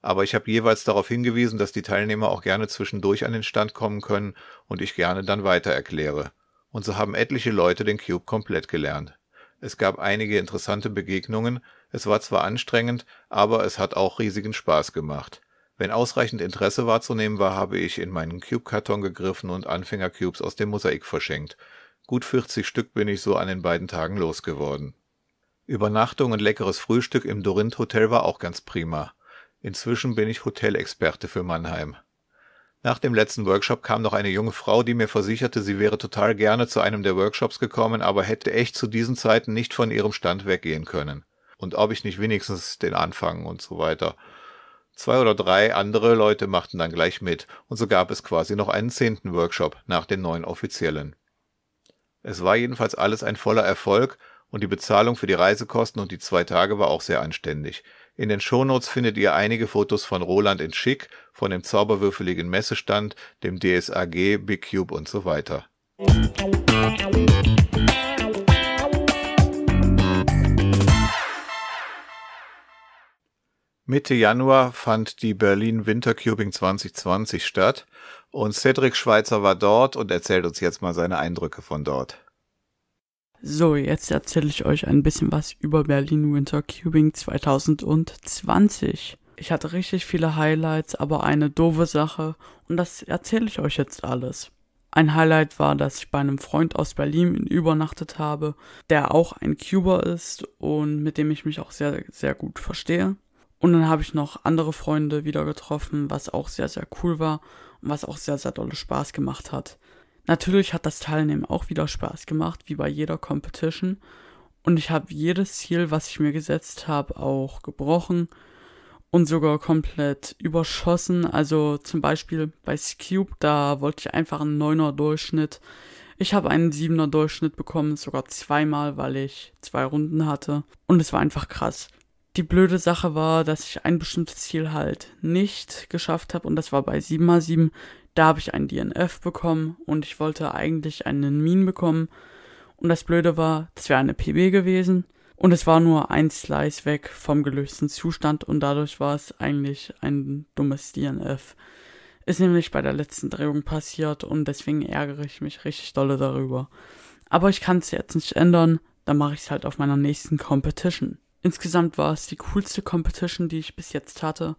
Aber ich habe jeweils darauf hingewiesen, dass die Teilnehmer auch gerne zwischendurch an den Stand kommen können und ich gerne dann weiter erkläre. Und so haben etliche Leute den Cube komplett gelernt. Es gab einige interessante Begegnungen, es war zwar anstrengend, aber es hat auch riesigen Spaß gemacht. Wenn ausreichend Interesse wahrzunehmen war, habe ich in meinen Cube-Karton gegriffen und Anfänger-Cubes aus dem Mosaik verschenkt. Gut 40 Stück bin ich so an den beiden Tagen losgeworden. Übernachtung und leckeres Frühstück im Dorinth Hotel war auch ganz prima. Inzwischen bin ich Hotelexperte für Mannheim. Nach dem letzten Workshop kam noch eine junge Frau, die mir versicherte, sie wäre total gerne zu einem der Workshops gekommen, aber hätte echt zu diesen Zeiten nicht von ihrem Stand weggehen können. Und ob ich nicht wenigstens den Anfang und so weiter. Zwei oder drei andere Leute machten dann gleich mit, und so gab es quasi noch einen zehnten Workshop nach den neuen offiziellen. Es war jedenfalls alles ein voller Erfolg und die Bezahlung für die Reisekosten und die zwei Tage war auch sehr anständig. In den Shownotes findet ihr einige Fotos von Roland in Schick, von dem zauberwürfeligen Messestand, dem DSAG, Big Cube und so weiter. Mitte Januar fand die Berlin Winter Cubing 2020 statt und Cedric Schweizer war dort und erzählt uns jetzt mal seine Eindrücke von dort. So, jetzt erzähle ich euch ein bisschen was über Berlin Winter Cubing 2020. Ich hatte richtig viele Highlights, aber eine doofe Sache und das erzähle ich euch jetzt alles. Ein Highlight war, dass ich bei einem Freund aus Berlin übernachtet habe, der auch ein Cuber ist und mit dem ich mich auch sehr, sehr gut verstehe. Und dann habe ich noch andere Freunde wieder getroffen, was auch sehr, sehr cool war was auch sehr, sehr dolle Spaß gemacht hat. Natürlich hat das Teilnehmen auch wieder Spaß gemacht, wie bei jeder Competition. Und ich habe jedes Ziel, was ich mir gesetzt habe, auch gebrochen und sogar komplett überschossen. Also zum Beispiel bei Cube, da wollte ich einfach einen 9er Durchschnitt. Ich habe einen 7er Durchschnitt bekommen, sogar zweimal, weil ich zwei Runden hatte. Und es war einfach krass die blöde Sache war, dass ich ein bestimmtes Ziel halt nicht geschafft habe und das war bei 7x7. Da habe ich einen DNF bekommen und ich wollte eigentlich einen Min bekommen. Und das Blöde war, das wäre eine PB gewesen und es war nur ein Slice weg vom gelösten Zustand und dadurch war es eigentlich ein dummes DNF. Ist nämlich bei der letzten Drehung passiert und deswegen ärgere ich mich richtig dolle darüber. Aber ich kann es jetzt nicht ändern, dann mache ich es halt auf meiner nächsten Competition insgesamt war es die coolste Competition, die ich bis jetzt hatte.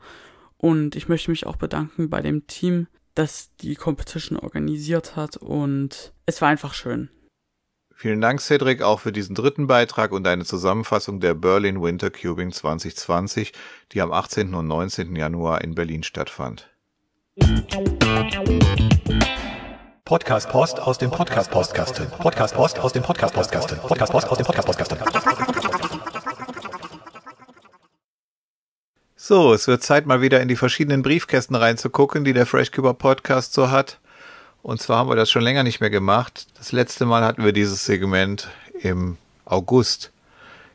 Und ich möchte mich auch bedanken bei dem Team, das die Competition organisiert hat. Und es war einfach schön. Vielen Dank, Cedric, auch für diesen dritten Beitrag und eine Zusammenfassung der Berlin Winter Cubing 2020, die am 18. und 19. Januar in Berlin stattfand. Podcast Post aus dem Podcast Postkasten. Podcast Post aus dem Podcast Postkasten. Podcast Post aus dem Podcast Postkasten. So, es wird Zeit, mal wieder in die verschiedenen Briefkästen reinzugucken, die der FreshCuber Podcast so hat. Und zwar haben wir das schon länger nicht mehr gemacht. Das letzte Mal hatten wir dieses Segment im August.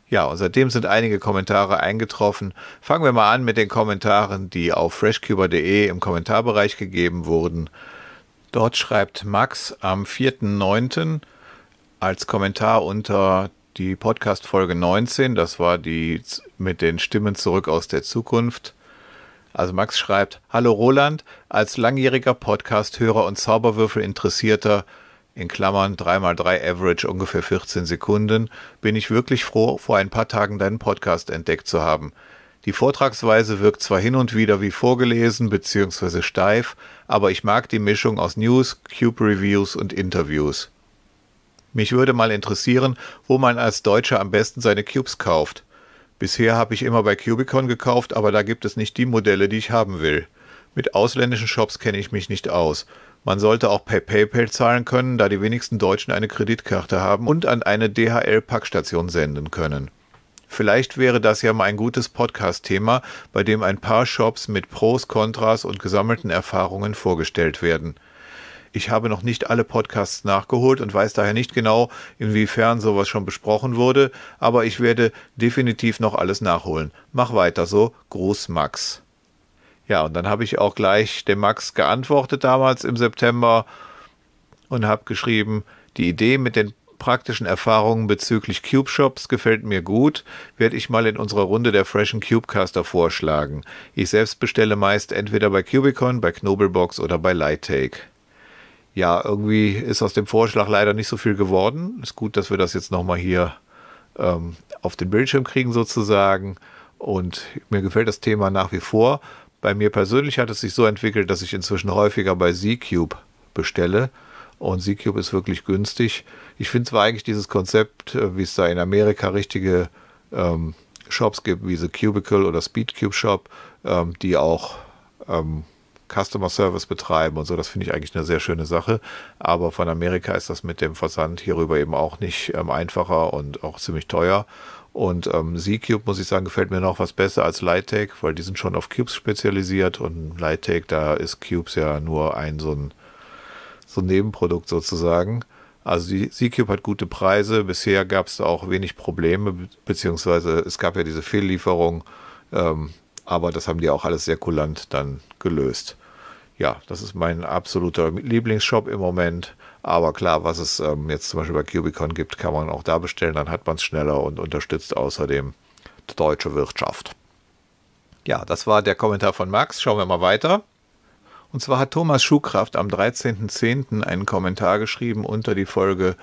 Ja, und seitdem sind einige Kommentare eingetroffen. Fangen wir mal an mit den Kommentaren, die auf freshcuber.de im Kommentarbereich gegeben wurden. Dort schreibt Max am 4.9. als Kommentar unter die Podcast-Folge 19. Das war die mit den Stimmen zurück aus der Zukunft. Also Max schreibt, Hallo Roland, als langjähriger Podcast-Hörer und Zauberwürfel-Interessierter, in Klammern 3x3 Average ungefähr 14 Sekunden, bin ich wirklich froh, vor ein paar Tagen deinen Podcast entdeckt zu haben. Die Vortragsweise wirkt zwar hin und wieder wie vorgelesen bzw. steif, aber ich mag die Mischung aus News, Cube Reviews und Interviews. Mich würde mal interessieren, wo man als Deutscher am besten seine Cubes kauft. Bisher habe ich immer bei Cubicon gekauft, aber da gibt es nicht die Modelle, die ich haben will. Mit ausländischen Shops kenne ich mich nicht aus. Man sollte auch per PayPal zahlen können, da die wenigsten Deutschen eine Kreditkarte haben und an eine DHL-Packstation senden können. Vielleicht wäre das ja mal ein gutes Podcast-Thema, bei dem ein paar Shops mit Pros, Kontras und gesammelten Erfahrungen vorgestellt werden. Ich habe noch nicht alle Podcasts nachgeholt und weiß daher nicht genau, inwiefern sowas schon besprochen wurde, aber ich werde definitiv noch alles nachholen. Mach weiter so. Gruß Max. Ja, und dann habe ich auch gleich dem Max geantwortet damals im September und habe geschrieben, die Idee mit den praktischen Erfahrungen bezüglich Cube Shops gefällt mir gut, werde ich mal in unserer Runde der Freshen Cubecaster vorschlagen. Ich selbst bestelle meist entweder bei Cubicon, bei Knobelbox oder bei Lighttake ja, irgendwie ist aus dem Vorschlag leider nicht so viel geworden. Ist gut, dass wir das jetzt nochmal hier ähm, auf den Bildschirm kriegen sozusagen. Und mir gefällt das Thema nach wie vor. Bei mir persönlich hat es sich so entwickelt, dass ich inzwischen häufiger bei Z-Cube bestelle. Und Z-Cube ist wirklich günstig. Ich finde zwar eigentlich dieses Konzept, äh, wie es da in Amerika richtige ähm, Shops gibt, wie The Cubicle oder Speedcube Shop, ähm, die auch ähm, Customer Service betreiben und so. Das finde ich eigentlich eine sehr schöne Sache. Aber von Amerika ist das mit dem Versand hierüber eben auch nicht ähm, einfacher und auch ziemlich teuer. Und ähm, Z-Cube, muss ich sagen, gefällt mir noch was besser als Lighttech, weil die sind schon auf Cubes spezialisiert und Lighttech, da ist Cubes ja nur ein so ein, so ein Nebenprodukt sozusagen. Also Z-Cube hat gute Preise. Bisher gab es auch wenig Probleme, beziehungsweise es gab ja diese Fehllieferung. Ähm, aber das haben die auch alles sehr kulant dann gelöst. Ja, das ist mein absoluter Lieblingsshop im Moment. Aber klar, was es ähm, jetzt zum Beispiel bei Cubicon gibt, kann man auch da bestellen. Dann hat man es schneller und unterstützt außerdem die deutsche Wirtschaft. Ja, das war der Kommentar von Max. Schauen wir mal weiter. Und zwar hat Thomas Schuhkraft am 13.10. einen Kommentar geschrieben unter die Folge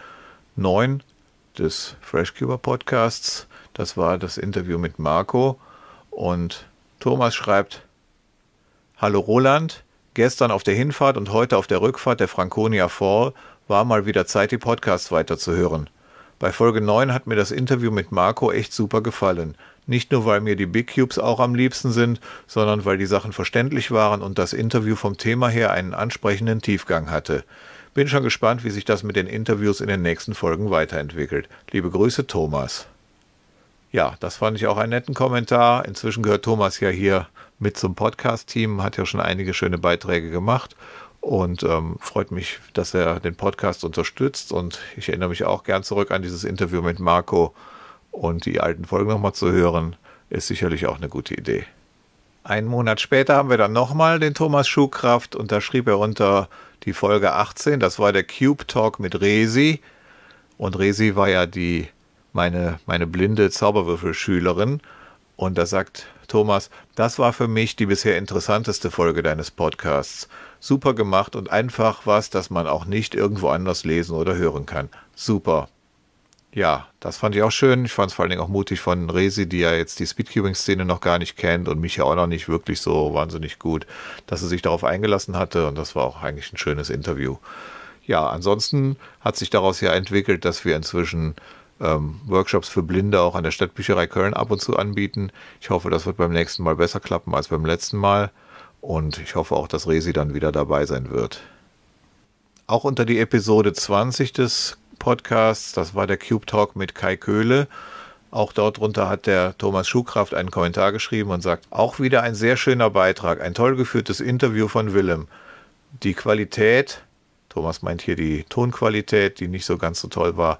9 des FreshCuber Podcasts. Das war das Interview mit Marco. Und Thomas schreibt: Hallo Roland, gestern auf der Hinfahrt und heute auf der Rückfahrt der Franconia Fall war mal wieder Zeit, die Podcasts weiterzuhören. Bei Folge 9 hat mir das Interview mit Marco echt super gefallen. Nicht nur, weil mir die Big Cubes auch am liebsten sind, sondern weil die Sachen verständlich waren und das Interview vom Thema her einen ansprechenden Tiefgang hatte. Bin schon gespannt, wie sich das mit den Interviews in den nächsten Folgen weiterentwickelt. Liebe Grüße, Thomas. Ja, das fand ich auch einen netten Kommentar. Inzwischen gehört Thomas ja hier mit zum Podcast-Team, hat ja schon einige schöne Beiträge gemacht und ähm, freut mich, dass er den Podcast unterstützt. Und ich erinnere mich auch gern zurück an dieses Interview mit Marco und die alten Folgen nochmal zu hören, ist sicherlich auch eine gute Idee. Einen Monat später haben wir dann nochmal den Thomas Schuhkraft und da schrieb er unter die Folge 18, das war der Cube Talk mit Resi. Und Resi war ja die meine, meine blinde Zauberwürfelschülerin. Und da sagt Thomas, das war für mich die bisher interessanteste Folge deines Podcasts. Super gemacht und einfach was, das man auch nicht irgendwo anders lesen oder hören kann. Super. Ja, das fand ich auch schön. Ich fand es vor allen Dingen auch mutig von Resi, die ja jetzt die Speedcubing-Szene noch gar nicht kennt und mich ja auch noch nicht wirklich so wahnsinnig gut, dass sie sich darauf eingelassen hatte. Und das war auch eigentlich ein schönes Interview. Ja, ansonsten hat sich daraus ja entwickelt, dass wir inzwischen ähm, Workshops für Blinde auch an der Stadtbücherei Köln ab und zu anbieten. Ich hoffe, das wird beim nächsten Mal besser klappen als beim letzten Mal. Und ich hoffe auch, dass Resi dann wieder dabei sein wird. Auch unter die Episode 20 des Podcasts, das war der Cube Talk mit Kai Köhle. Auch dort drunter hat der Thomas Schuhkraft einen Kommentar geschrieben und sagt, auch wieder ein sehr schöner Beitrag, ein toll geführtes Interview von Willem. Die Qualität, Thomas meint hier die Tonqualität, die nicht so ganz so toll war,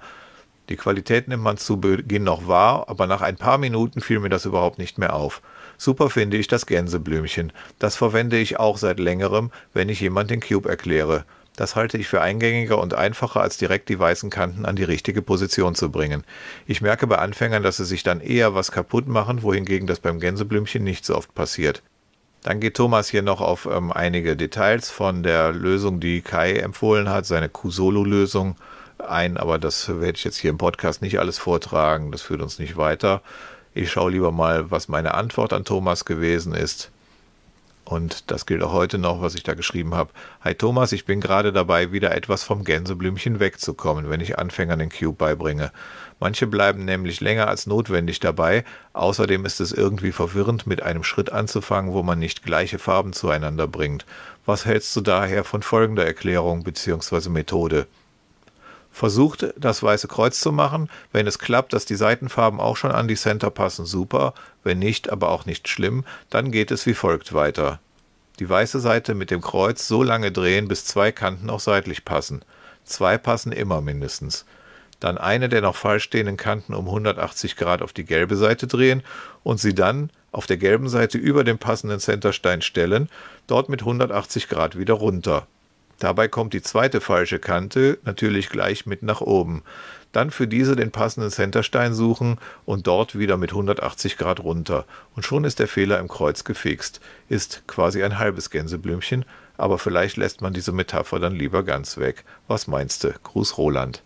die Qualität nimmt man zu Beginn noch wahr, aber nach ein paar Minuten fiel mir das überhaupt nicht mehr auf. Super finde ich das Gänseblümchen. Das verwende ich auch seit längerem, wenn ich jemand den Cube erkläre. Das halte ich für eingängiger und einfacher, als direkt die weißen Kanten an die richtige Position zu bringen. Ich merke bei Anfängern, dass sie sich dann eher was kaputt machen, wohingegen das beim Gänseblümchen nicht so oft passiert. Dann geht Thomas hier noch auf ähm, einige Details von der Lösung, die Kai empfohlen hat, seine Kusolo-Lösung ein, aber das werde ich jetzt hier im Podcast nicht alles vortragen, das führt uns nicht weiter. Ich schaue lieber mal, was meine Antwort an Thomas gewesen ist. Und das gilt auch heute noch, was ich da geschrieben habe. Hi Thomas, ich bin gerade dabei, wieder etwas vom Gänseblümchen wegzukommen, wenn ich Anfängern den Cube beibringe. Manche bleiben nämlich länger als notwendig dabei. Außerdem ist es irgendwie verwirrend, mit einem Schritt anzufangen, wo man nicht gleiche Farben zueinander bringt. Was hältst du daher von folgender Erklärung bzw. Methode? versucht, das Weiße Kreuz zu machen. Wenn es klappt, dass die Seitenfarben auch schon an die Center passen, super. Wenn nicht, aber auch nicht schlimm, dann geht es wie folgt weiter. Die weiße Seite mit dem Kreuz so lange drehen, bis zwei Kanten auch seitlich passen. Zwei passen immer mindestens. Dann eine der noch falsch stehenden Kanten um 180 Grad auf die gelbe Seite drehen und sie dann auf der gelben Seite über den passenden Centerstein stellen, dort mit 180 Grad wieder runter. Dabei kommt die zweite falsche Kante natürlich gleich mit nach oben. Dann für diese den passenden Centerstein suchen und dort wieder mit 180 Grad runter. Und schon ist der Fehler im Kreuz gefixt. Ist quasi ein halbes Gänseblümchen, aber vielleicht lässt man diese Metapher dann lieber ganz weg. Was meinst du? Gruß Roland.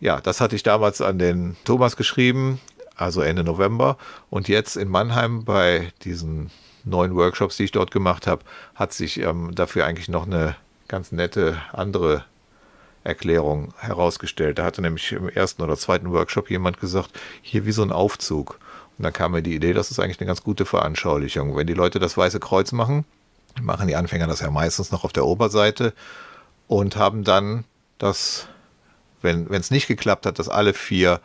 Ja, das hatte ich damals an den Thomas geschrieben, also Ende November. Und jetzt in Mannheim bei diesen neuen Workshops, die ich dort gemacht habe, hat sich ähm, dafür eigentlich noch eine ganz nette andere Erklärung herausgestellt. Da hatte nämlich im ersten oder zweiten Workshop jemand gesagt, hier wie so ein Aufzug. Und dann kam mir die Idee, das ist eigentlich eine ganz gute Veranschaulichung. Wenn die Leute das Weiße Kreuz machen, machen die Anfänger das ja meistens noch auf der Oberseite und haben dann das, wenn es nicht geklappt hat, dass alle vier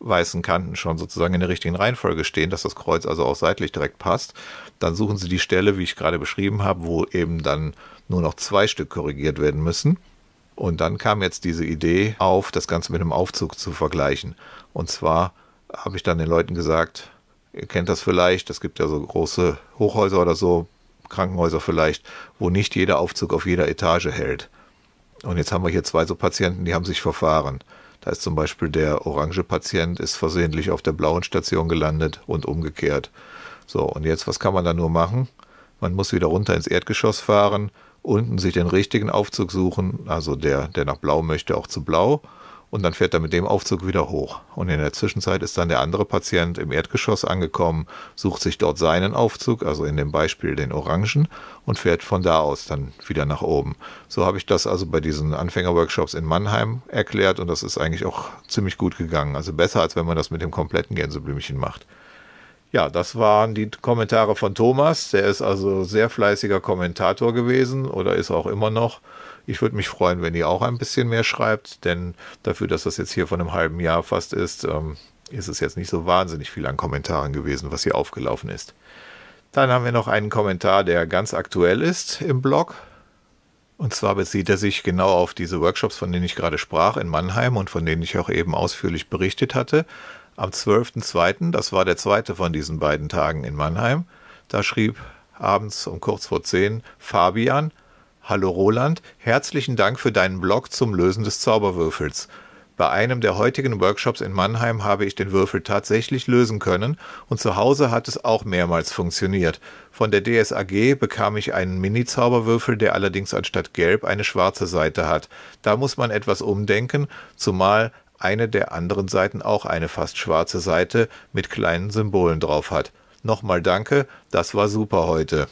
weißen Kanten schon sozusagen in der richtigen Reihenfolge stehen, dass das Kreuz also auch seitlich direkt passt, dann suchen sie die Stelle, wie ich gerade beschrieben habe, wo eben dann nur noch zwei Stück korrigiert werden müssen. Und dann kam jetzt diese Idee auf, das Ganze mit einem Aufzug zu vergleichen. Und zwar habe ich dann den Leuten gesagt, ihr kennt das vielleicht, es gibt ja so große Hochhäuser oder so, Krankenhäuser vielleicht, wo nicht jeder Aufzug auf jeder Etage hält. Und jetzt haben wir hier zwei so Patienten, die haben sich verfahren. Da ist zum Beispiel der orange Patient ist versehentlich auf der blauen Station gelandet und umgekehrt. So, und jetzt, was kann man da nur machen? Man muss wieder runter ins Erdgeschoss fahren, unten sich den richtigen Aufzug suchen, also der, der nach blau möchte, auch zu blau. Und dann fährt er mit dem Aufzug wieder hoch. Und in der Zwischenzeit ist dann der andere Patient im Erdgeschoss angekommen, sucht sich dort seinen Aufzug, also in dem Beispiel den orangen, und fährt von da aus dann wieder nach oben. So habe ich das also bei diesen Anfängerworkshops in Mannheim erklärt und das ist eigentlich auch ziemlich gut gegangen. Also besser, als wenn man das mit dem kompletten Gänseblümchen macht. Ja, das waren die Kommentare von Thomas. Der ist also sehr fleißiger Kommentator gewesen oder ist auch immer noch. Ich würde mich freuen, wenn ihr auch ein bisschen mehr schreibt, denn dafür, dass das jetzt hier von einem halben Jahr fast ist, ähm, ist es jetzt nicht so wahnsinnig viel an Kommentaren gewesen, was hier aufgelaufen ist. Dann haben wir noch einen Kommentar, der ganz aktuell ist im Blog. Und zwar bezieht er sich genau auf diese Workshops, von denen ich gerade sprach in Mannheim und von denen ich auch eben ausführlich berichtet hatte am 12.02., das war der zweite von diesen beiden Tagen in Mannheim, da schrieb abends um kurz vor 10 Fabian, Hallo Roland, herzlichen Dank für deinen Blog zum Lösen des Zauberwürfels. Bei einem der heutigen Workshops in Mannheim habe ich den Würfel tatsächlich lösen können und zu Hause hat es auch mehrmals funktioniert. Von der DSAG bekam ich einen Mini-Zauberwürfel, der allerdings anstatt gelb eine schwarze Seite hat. Da muss man etwas umdenken, zumal eine der anderen Seiten auch eine fast schwarze Seite mit kleinen Symbolen drauf hat. Nochmal danke, das war super heute.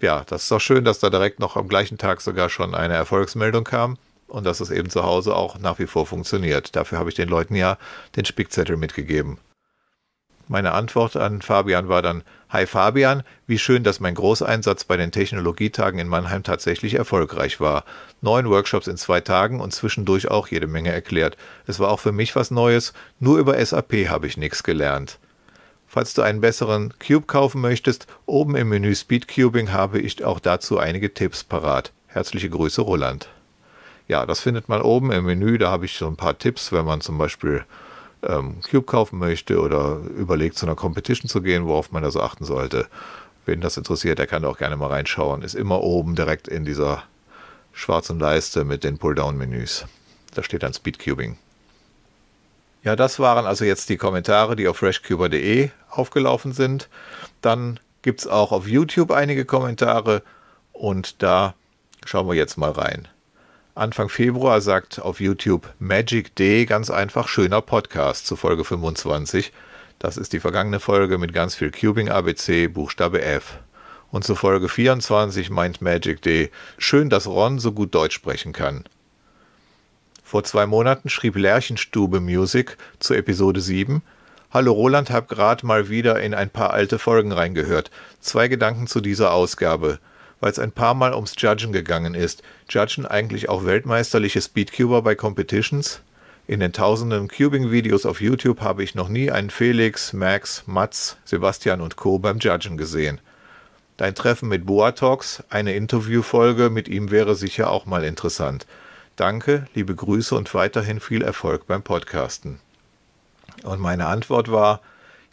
Ja, das ist doch schön, dass da direkt noch am gleichen Tag sogar schon eine Erfolgsmeldung kam und dass es eben zu Hause auch nach wie vor funktioniert. Dafür habe ich den Leuten ja den Spickzettel mitgegeben. Meine Antwort an Fabian war dann, Hi Fabian, wie schön, dass mein Großeinsatz bei den Technologietagen in Mannheim tatsächlich erfolgreich war. Neun Workshops in zwei Tagen und zwischendurch auch jede Menge erklärt. Es war auch für mich was Neues, nur über SAP habe ich nichts gelernt. Falls du einen besseren Cube kaufen möchtest, oben im Menü Speedcubing habe ich auch dazu einige Tipps parat. Herzliche Grüße, Roland. Ja, das findet man oben im Menü, da habe ich so ein paar Tipps, wenn man zum Beispiel ähm, Cube kaufen möchte oder überlegt, zu einer Competition zu gehen, worauf man da so achten sollte. Wen das interessiert, der kann da auch gerne mal reinschauen. Ist immer oben direkt in dieser schwarzen Leiste mit den Pull-Down-Menüs. Da steht dann Speedcubing. Ja, das waren also jetzt die Kommentare, die auf freshcuber.de aufgelaufen sind. Dann gibt es auch auf YouTube einige Kommentare und da schauen wir jetzt mal rein. Anfang Februar sagt auf YouTube Magic D ganz einfach schöner Podcast zu Folge 25. Das ist die vergangene Folge mit ganz viel Cubing ABC Buchstabe F. Und zu Folge 24 meint Magic D, schön, dass Ron so gut Deutsch sprechen kann. Vor zwei Monaten schrieb Lerchenstube Music zu Episode 7, Hallo Roland, hab grad mal wieder in ein paar alte Folgen reingehört. Zwei Gedanken zu dieser Ausgabe weil es ein paar Mal ums Judgen gegangen ist. Judgen eigentlich auch weltmeisterliche Speedcuber bei Competitions? In den tausenden Cubing-Videos auf YouTube habe ich noch nie einen Felix, Max, Mats, Sebastian und Co. beim Judgen gesehen. Dein Treffen mit Boatox, eine Interviewfolge mit ihm wäre sicher auch mal interessant. Danke, liebe Grüße und weiterhin viel Erfolg beim Podcasten. Und meine Antwort war,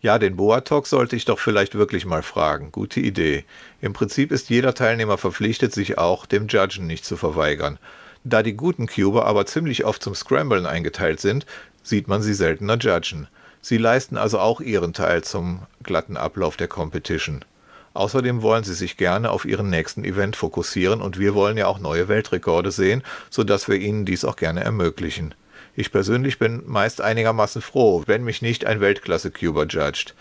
ja, den Boatok sollte ich doch vielleicht wirklich mal fragen. Gute Idee. Im Prinzip ist jeder Teilnehmer verpflichtet, sich auch dem Judgen nicht zu verweigern. Da die guten Cuber aber ziemlich oft zum Scramblen eingeteilt sind, sieht man sie seltener judgen. Sie leisten also auch ihren Teil zum glatten Ablauf der Competition. Außerdem wollen sie sich gerne auf ihren nächsten Event fokussieren und wir wollen ja auch neue Weltrekorde sehen, sodass wir ihnen dies auch gerne ermöglichen. Ich persönlich bin meist einigermaßen froh, wenn mich nicht ein Weltklasse-Cuber judgt.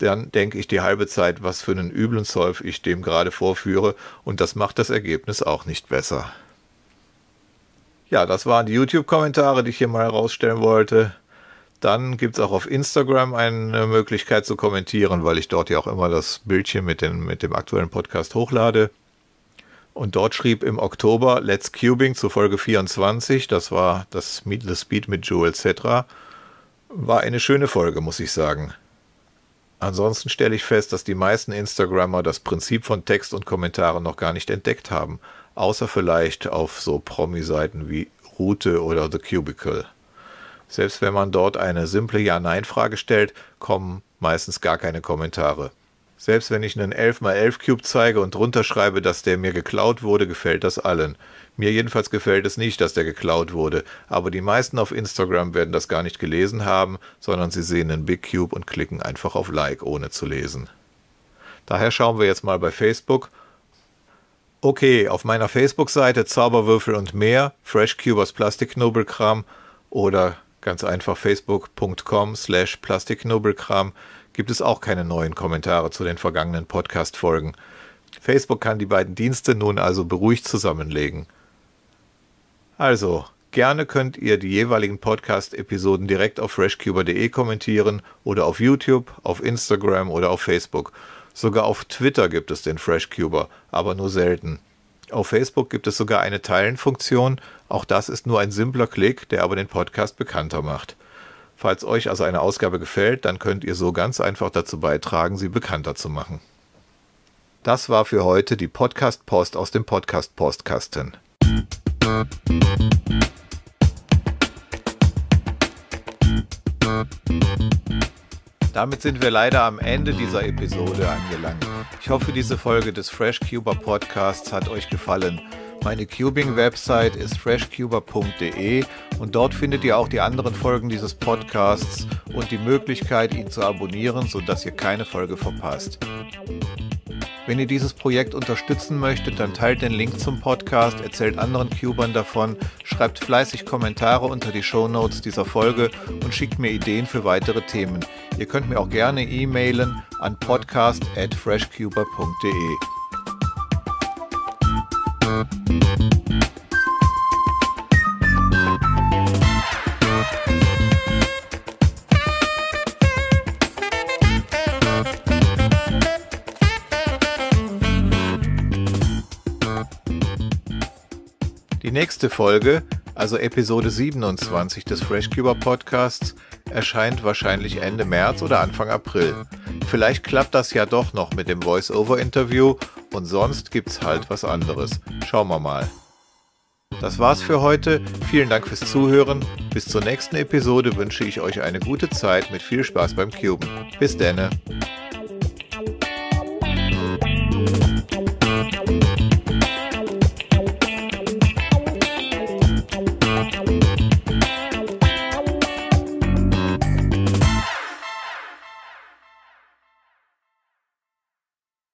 Dann denke ich die halbe Zeit, was für einen üblen Zolf ich dem gerade vorführe, und das macht das Ergebnis auch nicht besser. Ja, das waren die YouTube-Kommentare, die ich hier mal herausstellen wollte. Dann gibt es auch auf Instagram eine Möglichkeit zu kommentieren, weil ich dort ja auch immer das Bildchen mit, den, mit dem aktuellen Podcast hochlade. Und dort schrieb im Oktober Let's Cubing zu Folge 24, das war das Meet the Speed mit Joel Cetra, war eine schöne Folge, muss ich sagen. Ansonsten stelle ich fest, dass die meisten Instagrammer das Prinzip von Text und Kommentaren noch gar nicht entdeckt haben, außer vielleicht auf so Promi-Seiten wie Route oder The Cubicle. Selbst wenn man dort eine simple Ja-Nein-Frage stellt, kommen meistens gar keine Kommentare. Selbst wenn ich einen 11x11 Cube zeige und drunter schreibe, dass der mir geklaut wurde, gefällt das allen. Mir jedenfalls gefällt es nicht, dass der geklaut wurde, aber die meisten auf Instagram werden das gar nicht gelesen haben, sondern sie sehen einen Big Cube und klicken einfach auf Like, ohne zu lesen. Daher schauen wir jetzt mal bei Facebook. Okay, auf meiner Facebook-Seite Zauberwürfel und mehr, Fresh Freshcubers Plastikknobelkram oder ganz einfach facebook.com slash Plastikknobelkram gibt es auch keine neuen Kommentare zu den vergangenen Podcast-Folgen. Facebook kann die beiden Dienste nun also beruhigt zusammenlegen. Also, gerne könnt ihr die jeweiligen Podcast-Episoden direkt auf freshcuber.de kommentieren oder auf YouTube, auf Instagram oder auf Facebook. Sogar auf Twitter gibt es den Freshcuber, aber nur selten. Auf Facebook gibt es sogar eine Teilenfunktion, Auch das ist nur ein simpler Klick, der aber den Podcast bekannter macht. Falls euch also eine Ausgabe gefällt, dann könnt ihr so ganz einfach dazu beitragen, sie bekannter zu machen. Das war für heute die Podcast-Post aus dem Podcast-Postkasten. Damit sind wir leider am Ende dieser Episode angelangt. Ich hoffe, diese Folge des Fresh Cuba Podcasts hat euch gefallen. Meine Cubing-Website ist freshcuber.de und dort findet ihr auch die anderen Folgen dieses Podcasts und die Möglichkeit, ihn zu abonnieren, sodass ihr keine Folge verpasst. Wenn ihr dieses Projekt unterstützen möchtet, dann teilt den Link zum Podcast, erzählt anderen Cubern davon, schreibt fleißig Kommentare unter die Show Notes dieser Folge und schickt mir Ideen für weitere Themen. Ihr könnt mir auch gerne e-mailen an podcast@freshcuber.de. Die nächste Folge, also Episode 27 des FreshCuber Podcasts, erscheint wahrscheinlich Ende März oder Anfang April. Vielleicht klappt das ja doch noch mit dem Voice-Over-Interview und sonst gibt's halt was anderes. Schauen wir mal. Das war's für heute. Vielen Dank fürs Zuhören. Bis zur nächsten Episode wünsche ich euch eine gute Zeit mit viel Spaß beim Cuben. Bis denne.